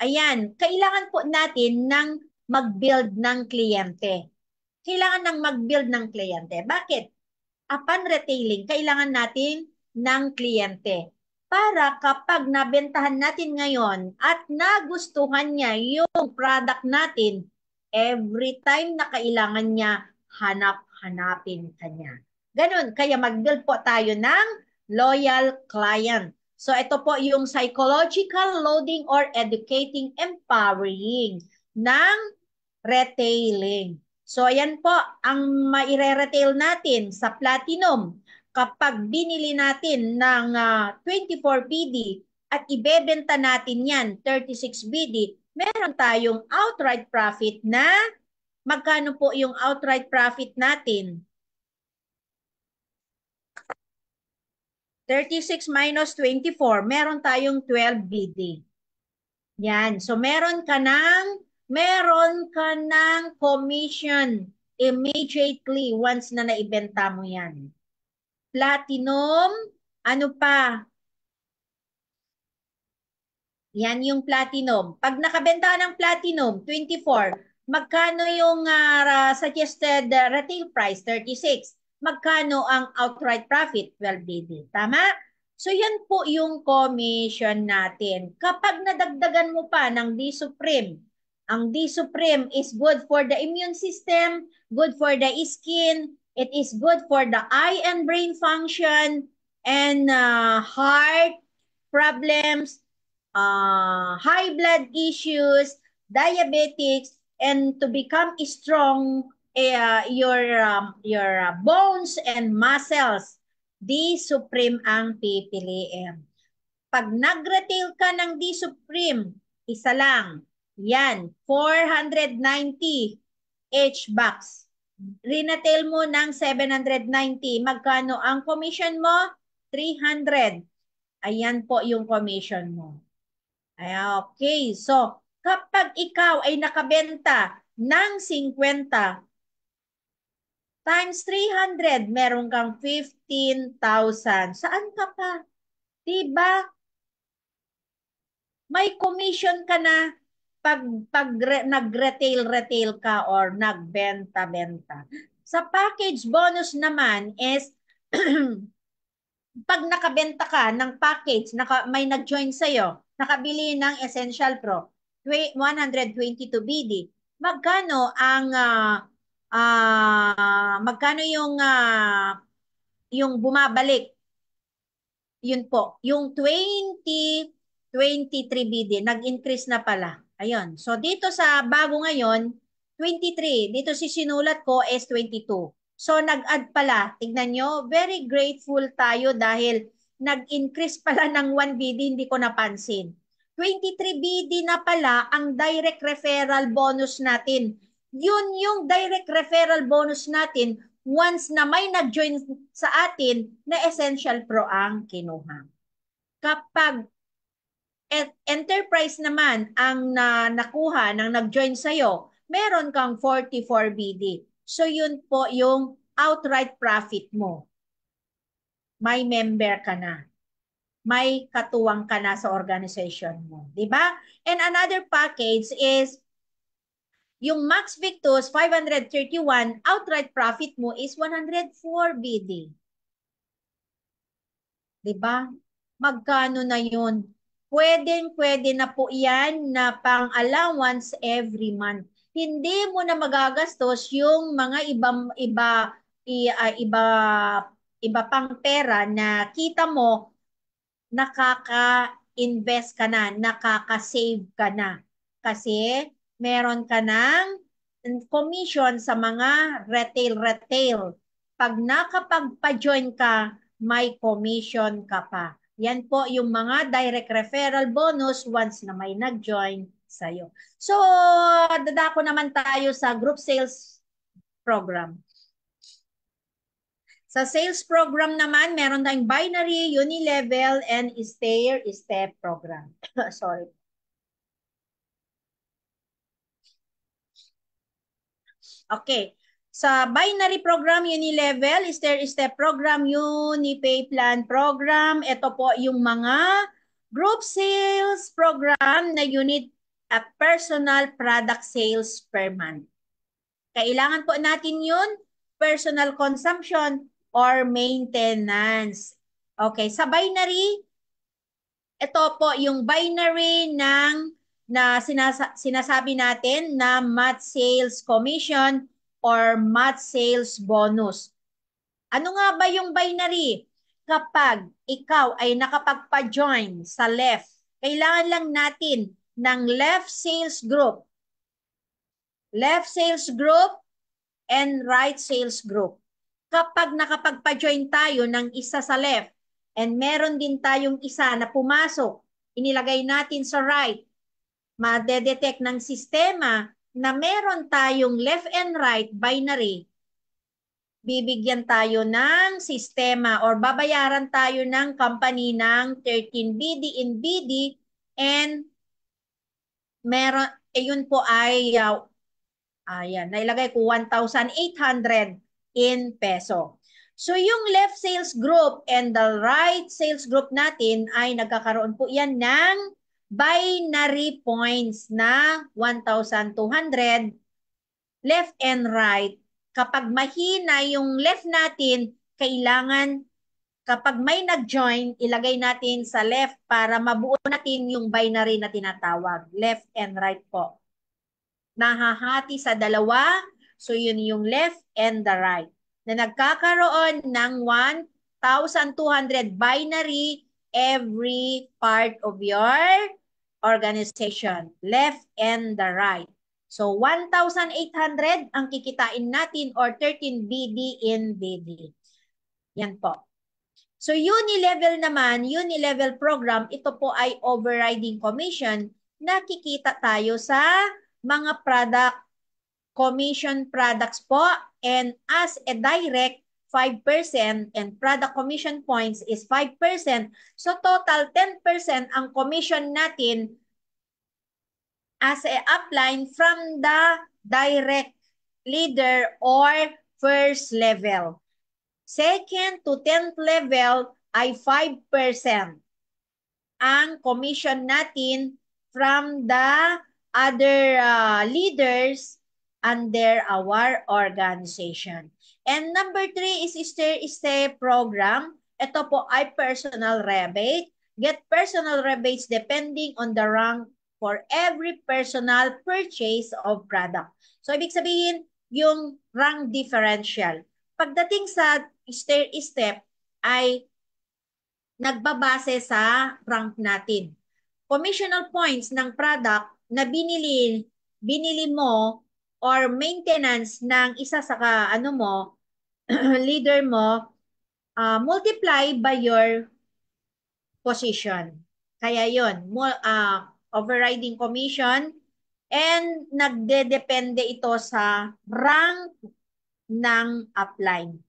ayan, kailangan po natin ng mag-build ng kliyente. Kailangan ng mag-build ng kliyente. Bakit? Upon retailing, kailangan natin ng kliyente. Para kapag nabentahan natin ngayon at nagustuhan niya yung product natin, every time na kailangan niya, hanap-hanapin kanya. Ganun, kaya mag-build po tayo ng loyal client. So ito po yung psychological loading or educating empowering ng retailing. So ayan po ang maire-retail natin sa platinum kapag binili natin ng uh, 24 BD at ibebenta natin yan 36 BD, meron tayong outright profit na magkano po yung outright profit natin? 36 minus 24, meron tayong 12 BD. Yan. So, meron ka ng, meron ka ng commission immediately once na naibenta mo yan. Platinum, ano pa? Yan yung platinum. Pag nakabenta ng platinum, 24, magkano yung uh, suggested uh, retail price? 36 magkano ang outright profit? 12 daily. Tama? So yan po yung commission natin. Kapag nadagdagan mo pa ng D-Supreme, ang D-Supreme is good for the immune system, good for the skin, it is good for the eye and brain function, and uh, heart problems, uh, high blood issues, diabetics, and to become strong uh, your um, your uh, bones and muscles. Di supreme ang pipiliin. Pag nagretail ka ng di supreme, isa lang. Yan, 490 H box Retail mo ng 790. Magkano ang commission mo? 300. Ayan po yung commission mo. Ay, okay, so kapag ikaw ay nakabenta ng 50, times 300, meron kang 15,000. Saan ka pa? Diba? May commission ka na pag, pag re, nag-retail-retail ka or nagbenta-benta. Sa package bonus naman is pag nakabenta ka ng package, naka, may nag-join sa'yo, nakabili ng Essential Pro, 122 BD, magkano ang uh, uh, magkano yung uh, yung bumabalik? Yun po, yung 2023 BD, nag-increase na pala. Ayun. So dito sa bago ngayon, 23. Dito si sinulat ko S22. So nag-add pala. tingnan nyo, very grateful tayo dahil nag-increase pala ng 1 BD, hindi ko napansin. 23 BD na pala ang direct referral bonus natin yun yung direct referral bonus natin once na may nag-join sa atin na essential pro ang kinuha. Kapag enterprise naman ang na nakuha ng nag-join sa'yo, meron kang 44 BD. So yun po yung outright profit mo. May member ka na. May katuwang ka na sa organization mo. ba? Diba? And another package is yung max victus, 531, outright profit mo is 104 BD. 'Di ba? Magkano na 'yon? Pwedeng pwede na po yan na pang allowance every month. Hindi mo na magagastos yung mga ibang iba iba ah, iba iba pang pera na kita mo nakaka-invest ka na, nakaka-save ka na. Kasi meron ka ng commission sa mga retail-retail. Pag nakapagpa-join ka, may commission ka pa. Yan po yung mga direct referral bonus once na may nag-join sa'yo. So, dadako naman tayo sa group sales program. Sa sales program naman, meron tayong binary, unilevel, and stair-step program. Sorry. Okay. Sa binary program Unilevel, is there step program, Unipay plan program. Ito po yung mga group sales program na unit at personal product sales per month. Kailangan po natin yun, personal consumption or maintenance. Okay, sa binary, ito po yung binary ng na sinasa- sinasabi natin na mat sales commission or mat sales bonus. Ano nga ba yung binary? Kapag ikaw ay nakapagpa-join sa left, kailangan lang natin ng left sales group. Left sales group and right sales group. Kapag nakapagpa-join tayo ng isa sa left and meron din tayong isa na pumasok, inilagay natin sa right, madedetect ng sistema na meron tayong left and right binary, bibigyan tayo ng sistema or babayaran tayo ng company ng 13 BD in BD and meron, eh, yun po ay, uh, ayan, nailagay ko 1,800 in peso. So yung left sales group and the right sales group natin ay nagkakaroon po yan ng binary points na 1,200 left and right. Kapag mahina yung left natin, kailangan kapag may nag-join, ilagay natin sa left para mabuo natin yung binary na tinatawag. Left and right po. Nahahati sa dalawa. So yun yung left and the right. Na nagkakaroon ng 1,200 binary every part of your organization, left and the right. So 1,800 ang kikitain natin or 13 BD in BD. Yan po. So Unilevel naman, Unilevel program, ito po ay overriding commission. Nakikita tayo sa mga product, commission products po. And as a direct, 5% and product commission points is 5%. So total 10% ang commission natin as a upline from the direct leader or first level. Second to 10th level ay 5% ang commission natin from the other uh, leaders under our organization. And number three is stay-stay program. Ito po ay personal rebate. Get personal rebates depending on the rank for every personal purchase of product. So, ibig sabihin, yung rank differential. Pagdating sa stair-step ay nagbabase sa rank natin. Commissional points ng product na binili, binili mo or maintenance ng isa sa ka, ano mo, leader mo, uh, multiply by your position. Kaya yon uh, ah, overriding commission and nagdedepende ito sa rank ng upline.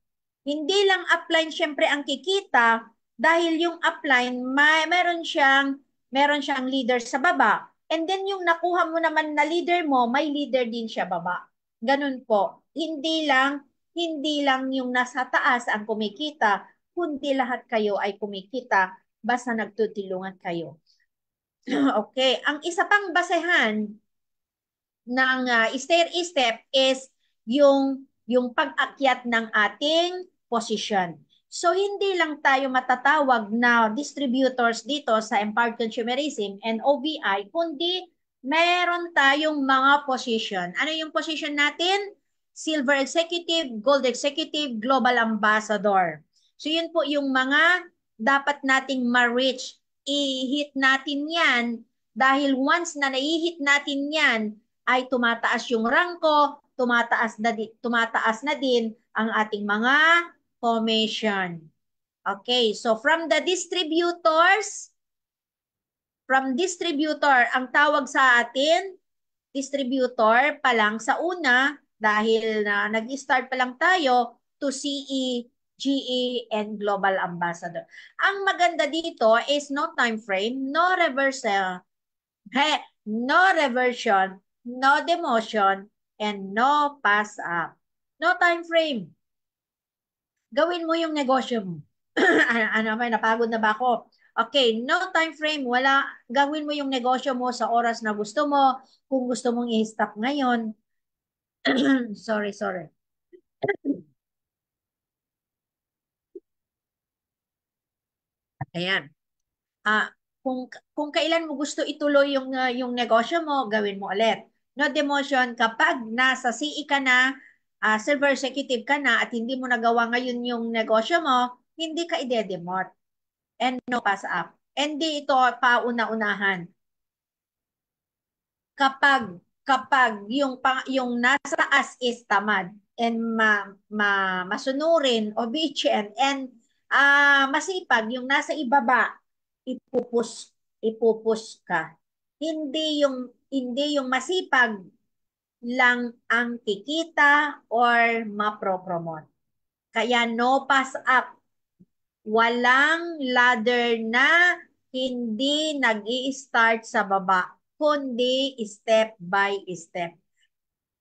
Hindi lang upline syempre ang kikita dahil yung upline may meron siyang meron siyang leader sa baba And then yung nakuha mo naman na leader mo, may leader din siya baba. Ganun po. Hindi lang hindi lang yung nasa taas ang kumikita, kundi lahat kayo ay kumikita basta nagtutulungan kayo. okay, ang isa pang basehan ng uh, stair step is yung yung pag-akyat ng ating position. So hindi lang tayo matatawag na distributors dito sa empowered consumerism and OBI, kundi meron tayong mga position. Ano yung position natin? Silver Executive, Gold Executive, Global Ambassador. So yun po yung mga dapat nating ma-reach. I-hit natin yan dahil once na nai naihit natin yan, ay tumataas yung ranko, tumataas na, di, tumataas na din ang ating mga formation. Okay, so from the distributors, from distributor, ang tawag sa atin, distributor pa lang sa una, dahil na uh, nag-start pa lang tayo to CE, GE, and Global Ambassador. Ang maganda dito is no time frame, no reversal, no reversion, no demotion, and no pass up. No time frame gawin mo yung negosyo mo. Ano, ano ba, napagod na ba ako? Okay, no time frame, wala, gawin mo yung negosyo mo sa oras na gusto mo, kung gusto mong i-stop ngayon. sorry, sorry. Ayan. Ah, kung kung kailan mo gusto ituloy yung uh, yung negosyo mo, gawin mo ulit. No demotion kapag nasa CE ka na, uh, ah, silver executive ka na at hindi mo nagawa ngayon yung negosyo mo, hindi ka ide-demote. And no pass up. And Hindi ito pauna-unahan. Kapag kapag yung yung nasa as is tamad and ma, ma masunurin obedient and uh, masipag yung nasa ibaba ipupus ipupus ka hindi yung hindi yung masipag lang ang kikita or mapropromote. Kaya no pass up. Walang ladder na hindi nag start sa baba, kundi step by step.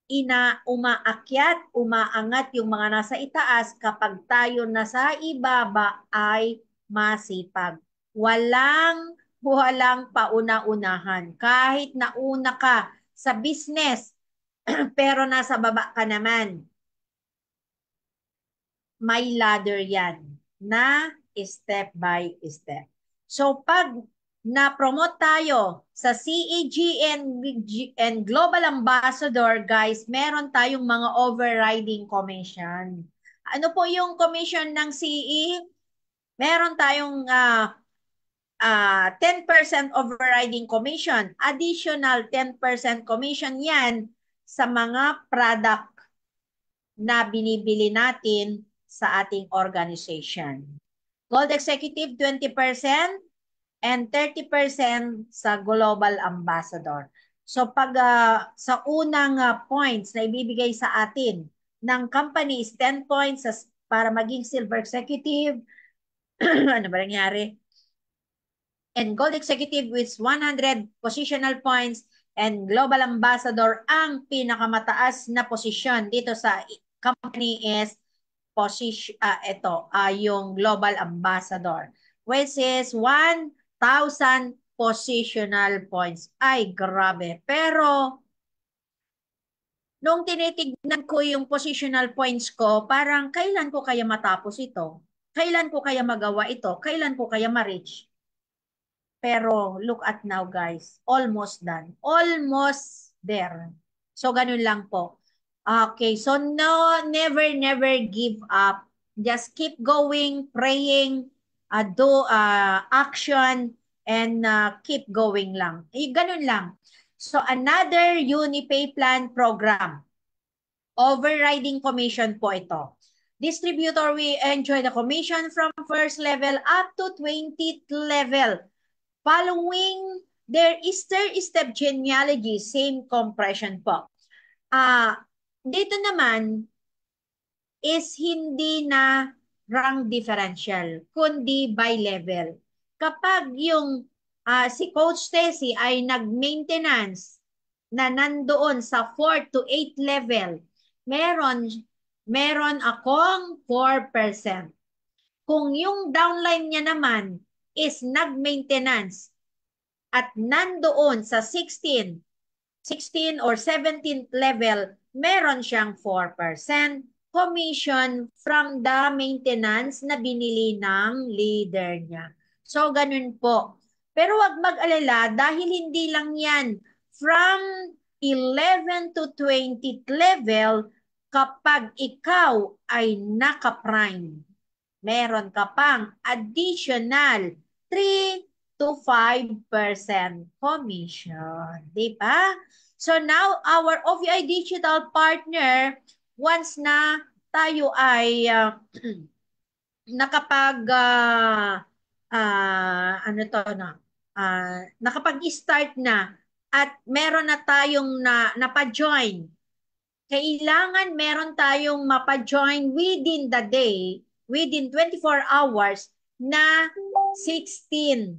Ina, umaakyat, umaangat yung mga nasa itaas kapag tayo nasa ibaba ay masipag. Walang walang pauna-unahan. Kahit nauna ka sa business, pero nasa baba ka naman. May ladder yan na step by step. So pag na-promote tayo sa CEG and, and Global Ambassador, guys, meron tayong mga overriding commission. Ano po yung commission ng CE? E? Meron tayong uh, uh, 10% overriding commission. Additional 10% commission yan sa mga product na binibili natin sa ating organization. Gold Executive 20% and 30% sa Global Ambassador. So pag uh, sa unang uh, points na ibibigay sa atin ng company is 10 points as, para maging Silver Executive, ano ba nangyari? And Gold Executive with 100 positional points and Global Ambassador, ang pinakamataas na posisyon dito sa company is position, uh, ah, ito, uh, ah, yung Global Ambassador, which is 1,000 positional points. Ay, grabe. Pero, nung tinitignan ko yung positional points ko, parang kailan ko kaya matapos ito? Kailan ko kaya magawa ito? Kailan ko kaya ma-reach? Pero look at now guys, almost done. Almost there. So ganun lang po. Okay, so no, never, never give up. Just keep going, praying, uh, do uh, action, and uh, keep going lang. Eh, ganun lang. So another UniPay plan program. Overriding commission po ito. Distributor we enjoy the commission from first level up to 20th level Following their stair-step genealogy, same compression po. Uh, dito naman is hindi na rank differential, kundi by level. Kapag yung uh, si Coach Stacy ay nag-maintenance na nandoon sa 4 to 8 level, meron, meron akong 4%. Kung yung downline niya naman is nag-maintenance at nandoon sa 16, 16 or 17th level, meron siyang 4% commission from the maintenance na binili ng leader niya. So, ganun po. Pero wag mag-alala dahil hindi lang yan. From 11 to 20th level, kapag ikaw ay naka-prime, meron ka pang additional 3 to 5% commission. Di ba? So now, our OVI Digital Partner, once na tayo ay uh, nakapag, uh, uh, ano to na, uh, nakapag-start na at meron na tayong na, napajoin, kailangan meron tayong mapajoin within the day, within 24 hours, na 16.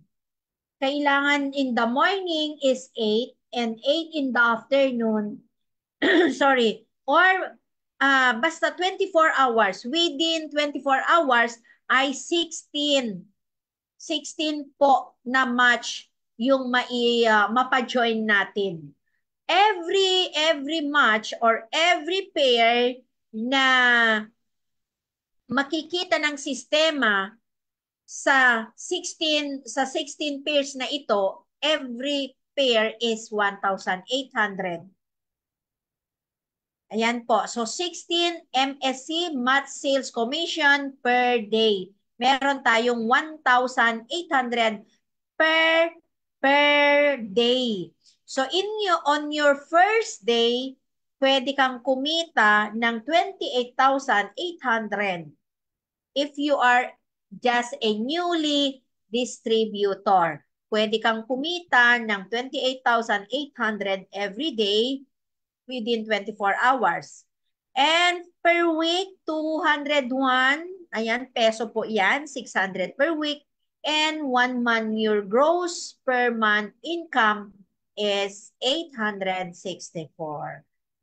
Kailangan in the morning is 8 and 8 in the afternoon. sorry. Or uh, basta 24 hours. Within 24 hours ay 16. 16 po na match yung mai, uh, mapa-join natin. Every every match or every pair na makikita ng sistema sa 16 sa 16 pairs na ito, every pair is 1,800. Ayan po. So 16 MSC Math Sales Commission per day. Meron tayong 1,800 per per day. So in your on your first day, pwede kang kumita ng 28,800. If you are just a newly distributor. Pwede kang kumita ng 28,800 every day within 24 hours. And per week, 201, ayan, peso po yan, 600 per week. And one month, your gross per month income is 864.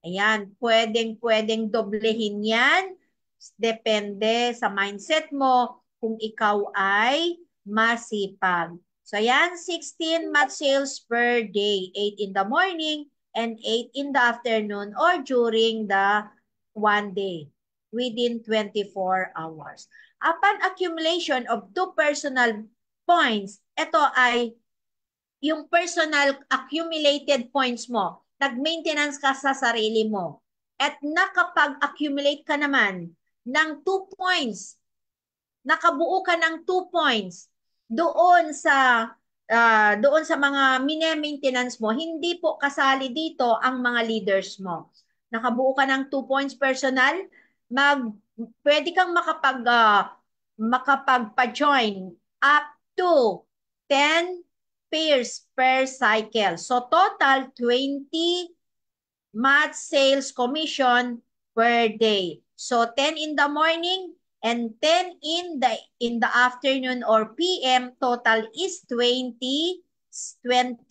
Ayan, pwedeng-pwedeng doblehin yan. Depende sa mindset mo kung ikaw ay masipag. So ayan, 16 mat sales per day, 8 in the morning and 8 in the afternoon or during the one day within 24 hours. Upon accumulation of two personal points, ito ay yung personal accumulated points mo. Nag-maintenance ka sa sarili mo. At nakapag-accumulate ka naman ng two points nakabuo ka ng 2 points doon sa uh, doon sa mga mine-maintenance mo, hindi po kasali dito ang mga leaders mo. Nakabuo ka ng 2 points personal, mag pwede kang makapag uh, makapagpa-join up to 10 pairs per cycle. So total 20 mat sales commission per day. So 10 in the morning, and 10 in the in the afternoon or PM total is 20 20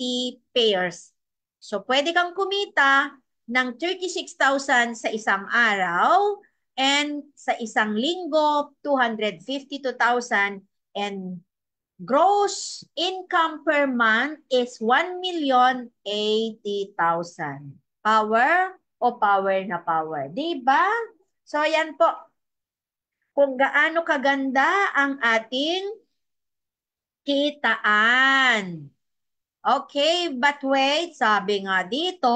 pairs. So pwede kang kumita ng 36,000 sa isang araw and sa isang linggo 252,000 and gross income per month is 1,080,000. Power o power na power, 'di ba? So yan po, kung gaano kaganda ang ating kitaan. Okay, but wait, sabi nga dito,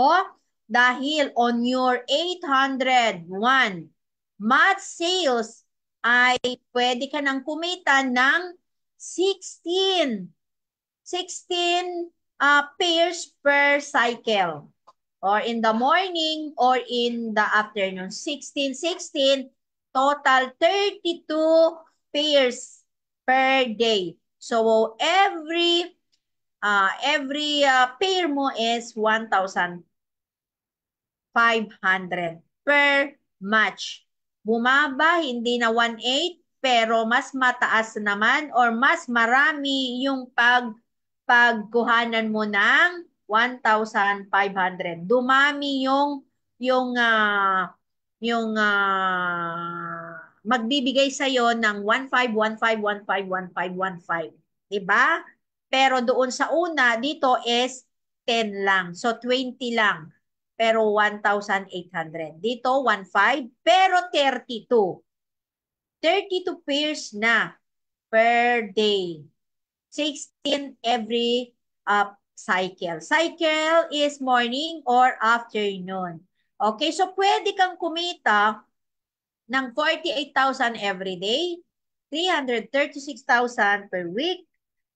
dahil on your 801 math sales ay pwede ka nang kumita ng 16. 16 uh, pairs per cycle. Or in the morning or in the afternoon. 16, 16 total 32 pairs per day. So every uh, every uh, pair mo is 1,500 per match. Bumaba, hindi na 1,800 pero mas mataas naman or mas marami yung pag pagkuhanan mo ng 1,500. Dumami yung yung uh, yung uh, magbibigay sa iyo ng 1515151515, 'di ba? Pero doon sa una dito is 10 lang. So 20 lang. Pero 1,800. Dito 15 pero 32. 32 pairs na per day. 16 every uh, cycle. Cycle is morning or afternoon. Okay, so pwede kang kumita ng 48,000 every day, 336,000 per week,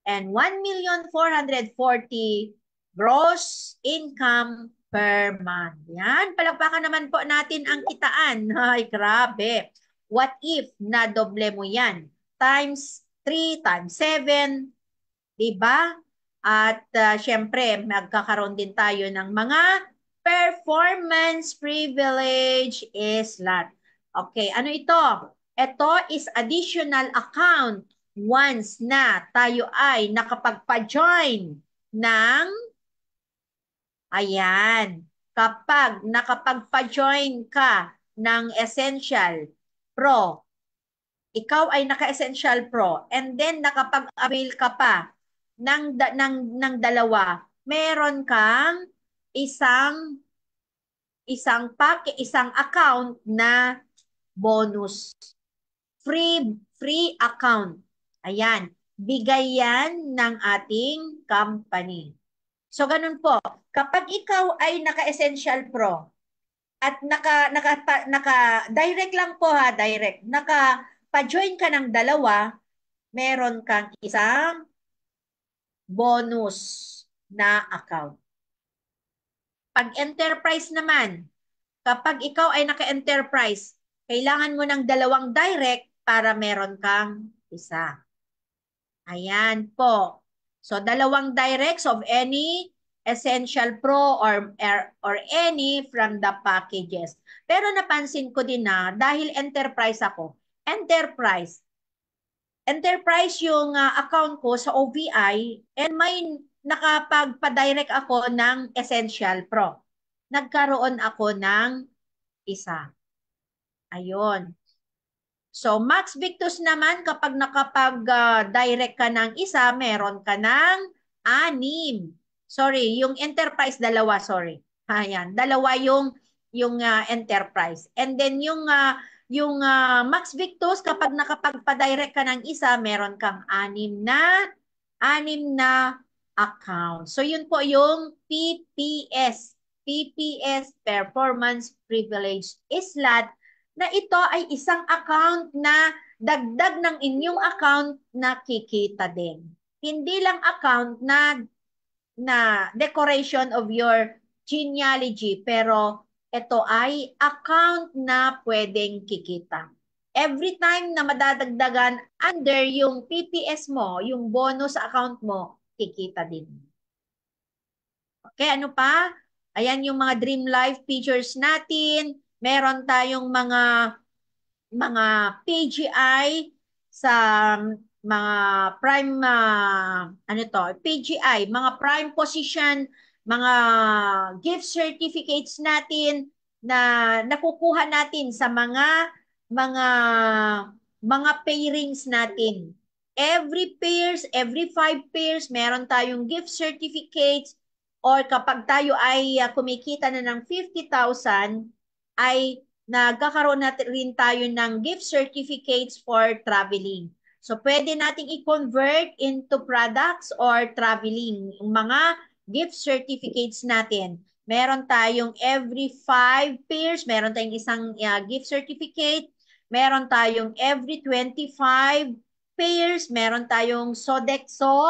and 1,440 gross income per month. Yan, palagpakan naman po natin ang kitaan. Ay, grabe. What if na doble mo yan? Times 3, times 7, di ba? At uh, syempre, magkakaroon din tayo ng mga Performance privilege is lot. Okay, ano ito? Ito is additional account once na tayo ay nakapagpa-join ng ayan, kapag nakapagpa-join ka ng Essential Pro, ikaw ay naka-Essential Pro and then nakapag-avail ka pa ng, ng, ng dalawa, meron kang isang isang pack, isang account na bonus. Free free account. Ayan, bigay yan ng ating company. So ganun po, kapag ikaw ay naka-essential pro at naka naka naka direct lang po ha, direct. Naka pa-join ka ng dalawa, meron kang isang bonus na account. Pag enterprise naman, kapag ikaw ay naka-enterprise, kailangan mo ng dalawang direct para meron kang isa. Ayan po. So dalawang directs of any essential pro or er, or any from the packages. Pero napansin ko din na dahil enterprise ako, enterprise. Enterprise yung uh, account ko sa OVI and my nakapagpa-direct ako ng essential pro. Nagkaroon ako ng isa. Ayun. So, Max Victus naman, kapag nakapag-direct ka ng isa, meron ka ng anim. Sorry, yung enterprise, dalawa, sorry. Ayan, dalawa yung yung uh, enterprise. And then yung uh, yung uh, Max Victus kapag nakapagpa-direct ka ng isa, meron kang anim na anim na account. So yun po yung PPS, PPS Performance Privilege Islat na ito ay isang account na dagdag ng inyong account na kikita din. Hindi lang account na na decoration of your genealogy pero ito ay account na pwedeng kikita. Every time na madadagdagan under yung PPS mo, yung bonus account mo, kikita din. Okay, ano pa? Ayan yung mga dream life features natin. Meron tayong mga mga PGI sa um, mga prime uh, ano to, PGI, mga prime position, mga gift certificates natin na nakukuha natin sa mga mga mga pairings natin every pairs, every five pairs, meron tayong gift certificates or kapag tayo ay uh, kumikita na ng 50,000 ay nagkakaroon na rin tayo ng gift certificates for traveling. So pwede nating i-convert into products or traveling yung mga gift certificates natin. Meron tayong every five pairs, meron tayong isang uh, gift certificate, meron tayong every 25 payers, meron tayong Sodexo,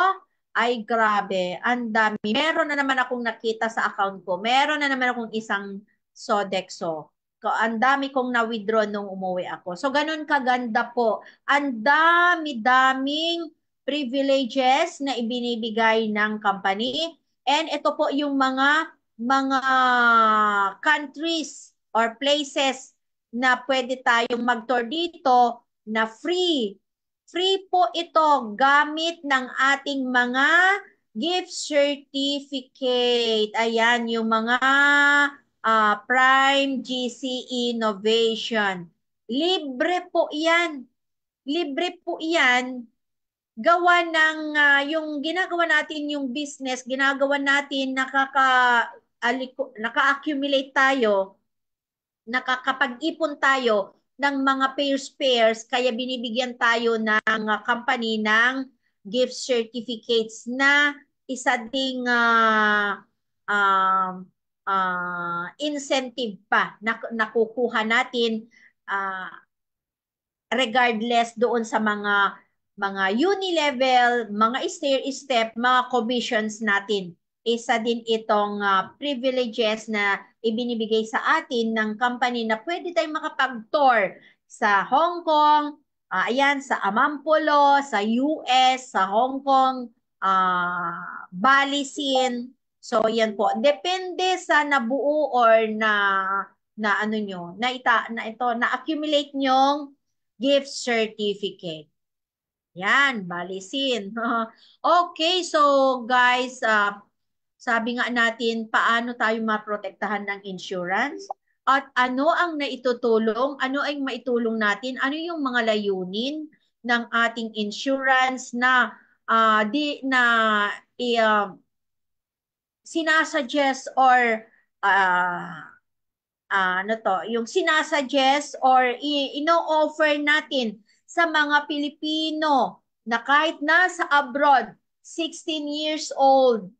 ay grabe, ang dami. Meron na naman akong nakita sa account ko. Meron na naman akong isang Sodexo. Ang dami kong na-withdraw nung umuwi ako. So, ganun kaganda po. Ang dami-daming privileges na ibinibigay ng company. And ito po yung mga mga countries or places na pwede tayong mag-tour dito na free Free po ito gamit ng ating mga gift certificate. Ayan, yung mga uh, Prime GC e Innovation. Libre po yan. Libre po yan. Gawa ng, uh, yung ginagawa natin yung business, ginagawa natin nakaka, aliko, accumulate tayo, nakakapag-ipon tayo ng mga pairs-pairs kaya binibigyan tayo ng uh, company ng gift certificates na isa ding uh, uh, uh, incentive pa na nakukuha natin uh, regardless doon sa mga mga uni-level, mga stair-step, mga commissions natin. Isa din itong uh, privileges na ibinibigay sa atin ng company na pwede tayong makapag-tour sa Hong Kong, uh, ayan, sa Amampolo, sa US, sa Hong Kong, uh, Bali Sin. So, yan po. Depende sa nabuo or na na ano nyo, na ita, na ito, na accumulate nyong gift certificate. Yan, balisin. okay, so guys, uh, sabi nga natin, paano tayo maprotektahan ng insurance? At ano ang naitutulong? Ano ang maitulong natin? Ano yung mga layunin ng ating insurance na uh, di na uh, sinasuggest or uh, uh, ano to, yung sinasuggest or ino-offer natin sa mga Pilipino na kahit nasa abroad, 16 years old,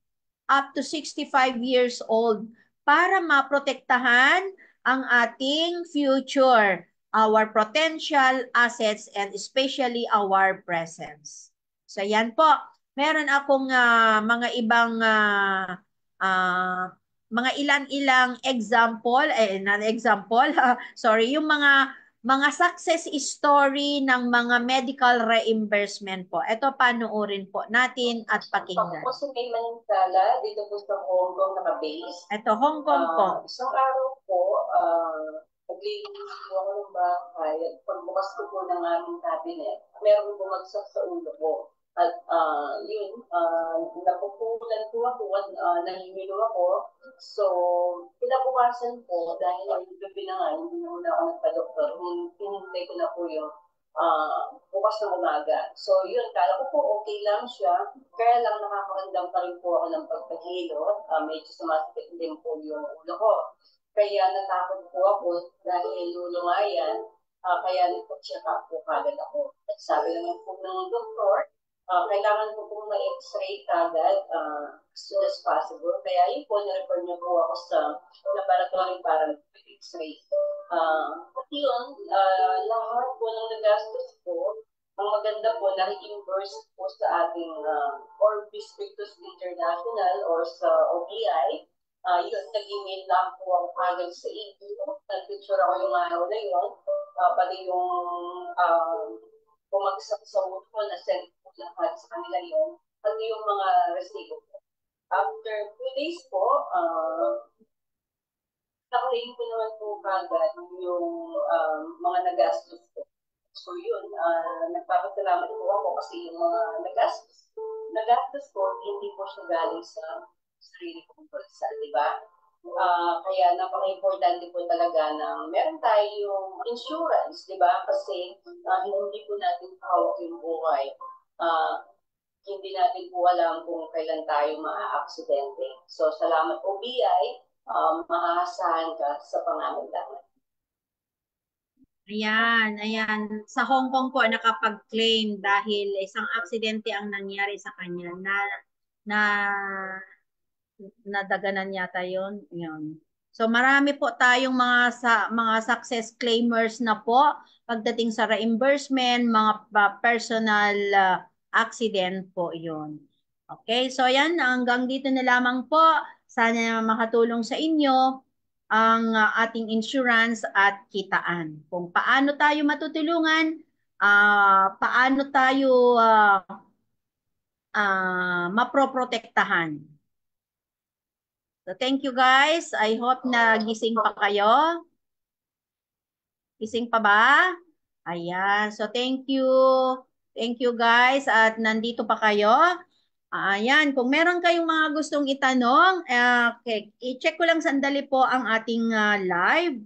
up to 65 years old para maprotektahan ang ating future, our potential assets, and especially our presence. So yan po. Meron akong uh, mga ibang uh, uh, mga ilan-ilang example, eh, non-example, sorry, yung mga mga success story ng mga medical reimbursement po. Ito panoorin po natin at pakinggan. Ako po si May Manintala, dito po sa Hong Kong naka-base. Ito, Hong Kong uh, po. Ah, isang araw po, uh, ah, naglilinis po ako ng bahay at pagbukas ko po ng aming cabinet, meron bumagsak sa ulo ko. At uh, yun, uh, napupulan po ako at uh, ah, nahimilo ako. So, pinabukasan po dahil ay gabi na hindi na muna ako nagpa-doktor. Hinintay ko na po yung uh, bukas ng umaga. So, yun, kala ko po okay lang siya. Kaya lang nakakaramdam pa rin po ako ng pagpahilo. Uh, medyo sumasakit din po yung ulo ko. Kaya natakot po ako dahil lulungayan. Uh, kaya nagpa-check up po kagad ako. At sabi naman po ng doktor, uh, kailangan ko pong ma-x-ray agad uh, ah, as soon as possible. Kaya yun po, na-refer niyo po ako sa laboratory para x-ray. Uh, ah, at yun, uh, lahat po ng nagastos po, ang maganda po, na-reimburse po sa ating uh, Orbis Victus International or sa OBI. Uh, yun, nag-email lang po ang panel sa EDO. Nag-picture ako yung araw na yun. Uh, pati yung uh, bumagsak sa mundo na send po lahat sa kanila yung ano yung mga resibo po. After two days po, uh, um, naklaim ko naman po kagad yung um, mga nagastos ko. So yun, uh, nagpapasalamat po ako kasi yung mga nagastos, nagastos ko, hindi po siya galing sa sarili kong bulsa, di ba? Uh, kaya napaka-importante po talaga ng meron tayong insurance, di ba? Kasi uh, hindi po natin hawak yung buhay. Uh, hindi natin po alam kung kailan tayo maa maaaksidente. So, salamat po BI. Um, maasahan ka sa pangalan lang. Ayan, ayan. Sa Hong Kong po nakapag-claim dahil isang aksidente ang nangyari sa kanya na na nadaganan yata yon yon so marami po tayong mga sa mga success claimers na po pagdating sa reimbursement mga personal uh, accident po yon okay so yan hanggang dito na lamang po sana makatulong sa inyo ang uh, ating insurance at kitaan kung paano tayo matutulungan uh, paano tayo uh, uh, maproprotektahan So thank you guys. I hope na gising pa kayo. Gising pa ba? Ayan. So thank you. Thank you guys at nandito pa kayo. Ayan, kung meron kayong mga gustong itanong, uh, okay, i-check ko lang sandali po ang ating uh, live.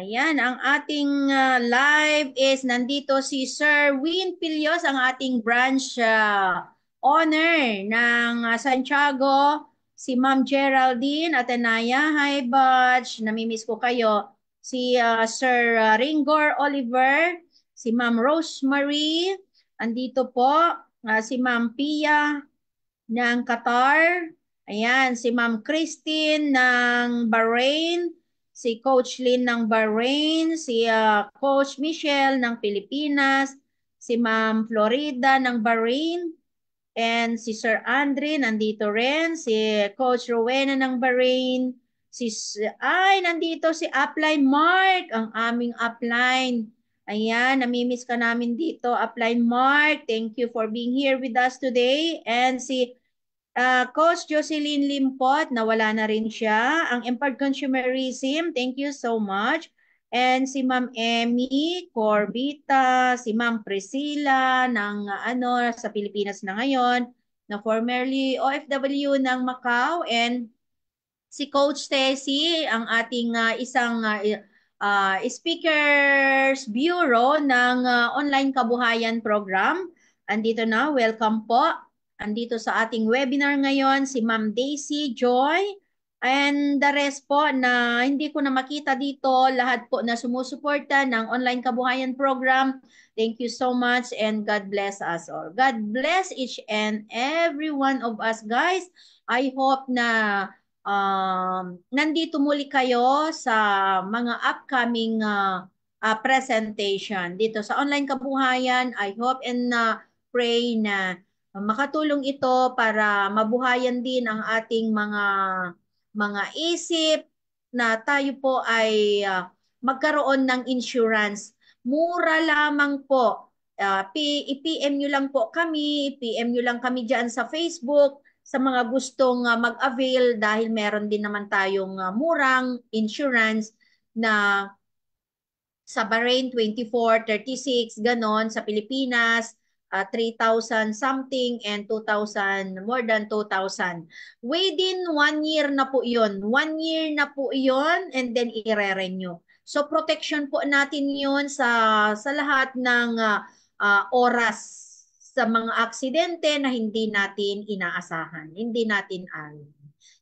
Ayan, ang ating uh, live is nandito si Sir Win Pilios, ang ating branch uh, owner ng uh, Santiago, si Ma'am Geraldine Atenaya. Hi, Butch. Namimiss ko kayo. Si uh, Sir uh, Ringor Oliver, si Ma'am Rosemary, andito po, uh, si Ma'am Pia ng Qatar. Ayan, si Ma'am Christine ng Bahrain si Coach Lynn ng Bahrain, si uh, Coach Michelle ng Pilipinas, si Ma'am Florida ng Bahrain, and si Sir Andre nandito rin, si Coach Rowena ng Bahrain, si ay nandito si Upline Mark, ang aming upline. Ayan, namimiss ka namin dito, Upline Mark. Thank you for being here with us today. And si Uh, Coach Jocelyn Limpot, nawala na rin siya. Ang Empowered Consumerism, thank you so much. And si Ma'am Emmy Corbita, si Ma'am Priscilla ng ano sa Pilipinas na ngayon, na formerly OFW ng Macau and si Coach Tessie, ang ating uh, isang uh, uh, Speakers Bureau ng uh, Online Kabuhayan Program. Andito na, welcome po. Andito sa ating webinar ngayon si Ma'am Daisy Joy and the rest po na hindi ko na makita dito, lahat po na sumusuporta ng Online Kabuhayan Program. Thank you so much and God bless us all. God bless each and every one of us guys. I hope na um, nandito muli kayo sa mga upcoming uh, uh, presentation dito sa Online Kabuhayan. I hope and uh, pray na Makatulong ito para mabuhayan din ang ating mga mga isip na tayo po ay uh, magkaroon ng insurance. Mura lamang po. Uh, ah, i-PM nyo lang po kami, pm nyo lang kami dyan sa Facebook sa mga gustong uh, mag-avail dahil meron din naman tayong uh, murang insurance na sa Bahrain 24, 36, ganon, sa Pilipinas uh, ah, 3,000 something and 2,000, more than 2,000. Within one year na po yon One year na po yon and then i-renew. So protection po natin yon sa, sa lahat ng uh, uh, oras sa mga aksidente na hindi natin inaasahan, hindi natin alam.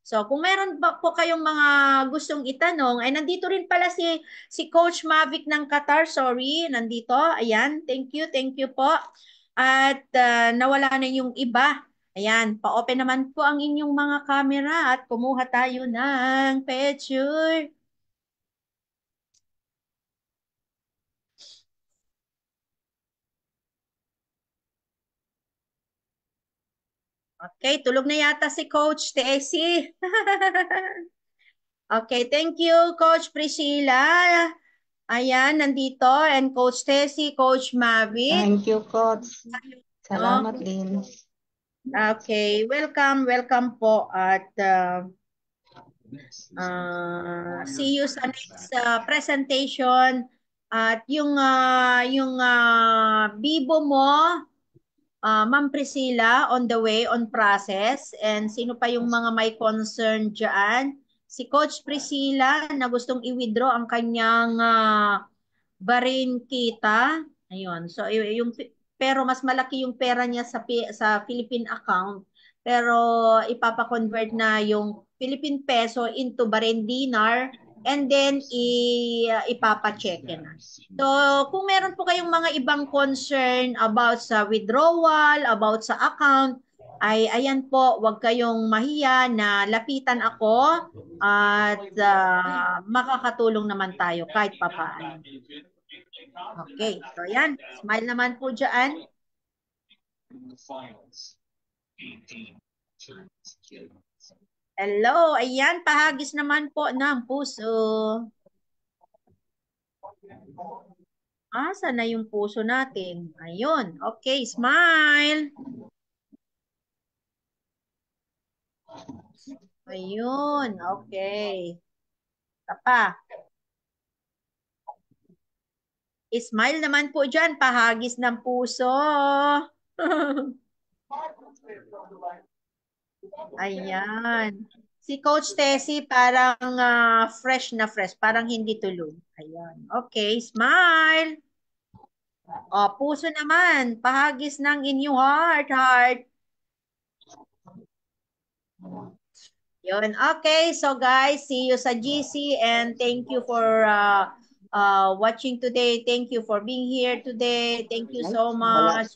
So, kung meron ba po kayong mga gustong itanong, ay nandito rin pala si, si Coach Mavic ng Qatar. Sorry, nandito. Ayan, thank you, thank you po at uh, nawala na yung iba. Ayan, pa-open naman po ang inyong mga camera at kumuha tayo ng picture. Okay, tulog na yata si Coach Tessie. okay, thank you Coach Priscilla. Ayan, nandito. And Coach Tessy, Coach Mavi. Thank you, Coach. Salamat no? din. Okay, welcome, welcome po. At uh, uh, see you sa next uh, presentation. At yung uh, yung uh, bibo mo, uh, Ma'am Priscilla, on the way, on process. And sino pa yung mga may concern dyan? si Coach Priscilla na gustong i-withdraw ang kanyang uh, ah, barin kita. Ayun. So yung pero mas malaki yung pera niya sa sa Philippine account pero ipapa-convert na yung Philippine peso into Bahrain dinar and then i uh, ipapa-check na. So, kung meron po kayong mga ibang concern about sa withdrawal, about sa account, ay ayan po, wag kayong mahiya na lapitan ako at uh, makakatulong naman tayo kahit papaano. Okay, so ayan. Smile naman po dyan. Hello, ayan, pahagis naman po ng puso. Asa ah, na yung puso natin? Ayun, okay, smile. Ayun, okay. Tapa. Smile naman po dyan, pahagis ng puso. Ayan. Si Coach Tessie parang uh, fresh na fresh, parang hindi tulog. Ayan. Okay, smile. O, oh, puso naman, pahagis ng inyong heart, heart. Yun. Okay, so guys, see you sa GC and thank you for uh, uh, watching today. Thank you for being here today. Thank you so much.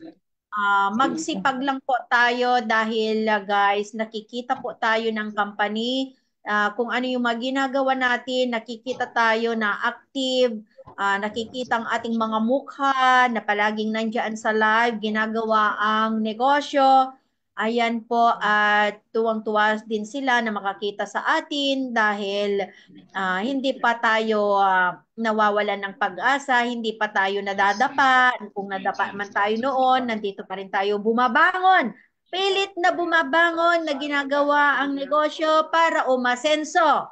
Uh, magsipag lang po tayo dahil uh, guys, nakikita po tayo ng company uh, kung ano yung mga ginagawa natin, nakikita tayo na active, uh, nakikita ang ating mga mukha na palaging nandyan sa live, ginagawa ang negosyo. Ayan po mm. at tuwang-tuwa din sila na makakita sa atin dahil uh, hindi pa tayo uh, nawawalan ng pag-asa, hindi pa tayo nadadapa. Kung nadapa man tayo noon, nandito pa rin tayo bumabangon. Pilit na bumabangon na ginagawa ang negosyo para umasenso.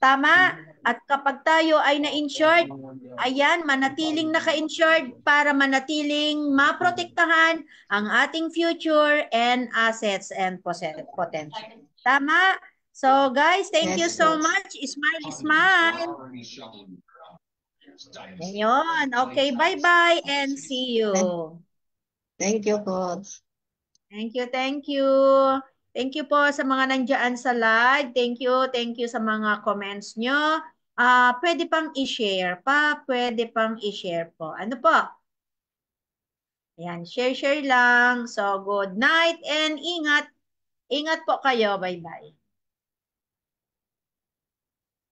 Tama? Hmm. At kapag tayo ay na-insured, ayan, manatiling naka-insured para manatiling maprotektahan ang ating future and assets and potential. Tama? So guys, thank you so much. Smile, smile. Ayun. Okay, bye-bye and see you. Thank you, coach. Thank you, thank you. Thank you po sa mga nandiyan sa live. Thank you, thank you sa mga comments nyo. Uh, pwede pang i-share pa, pwede pang i-share po. Ano po? Ayan, share-share lang. So, good night and ingat. Ingat po kayo. Bye-bye.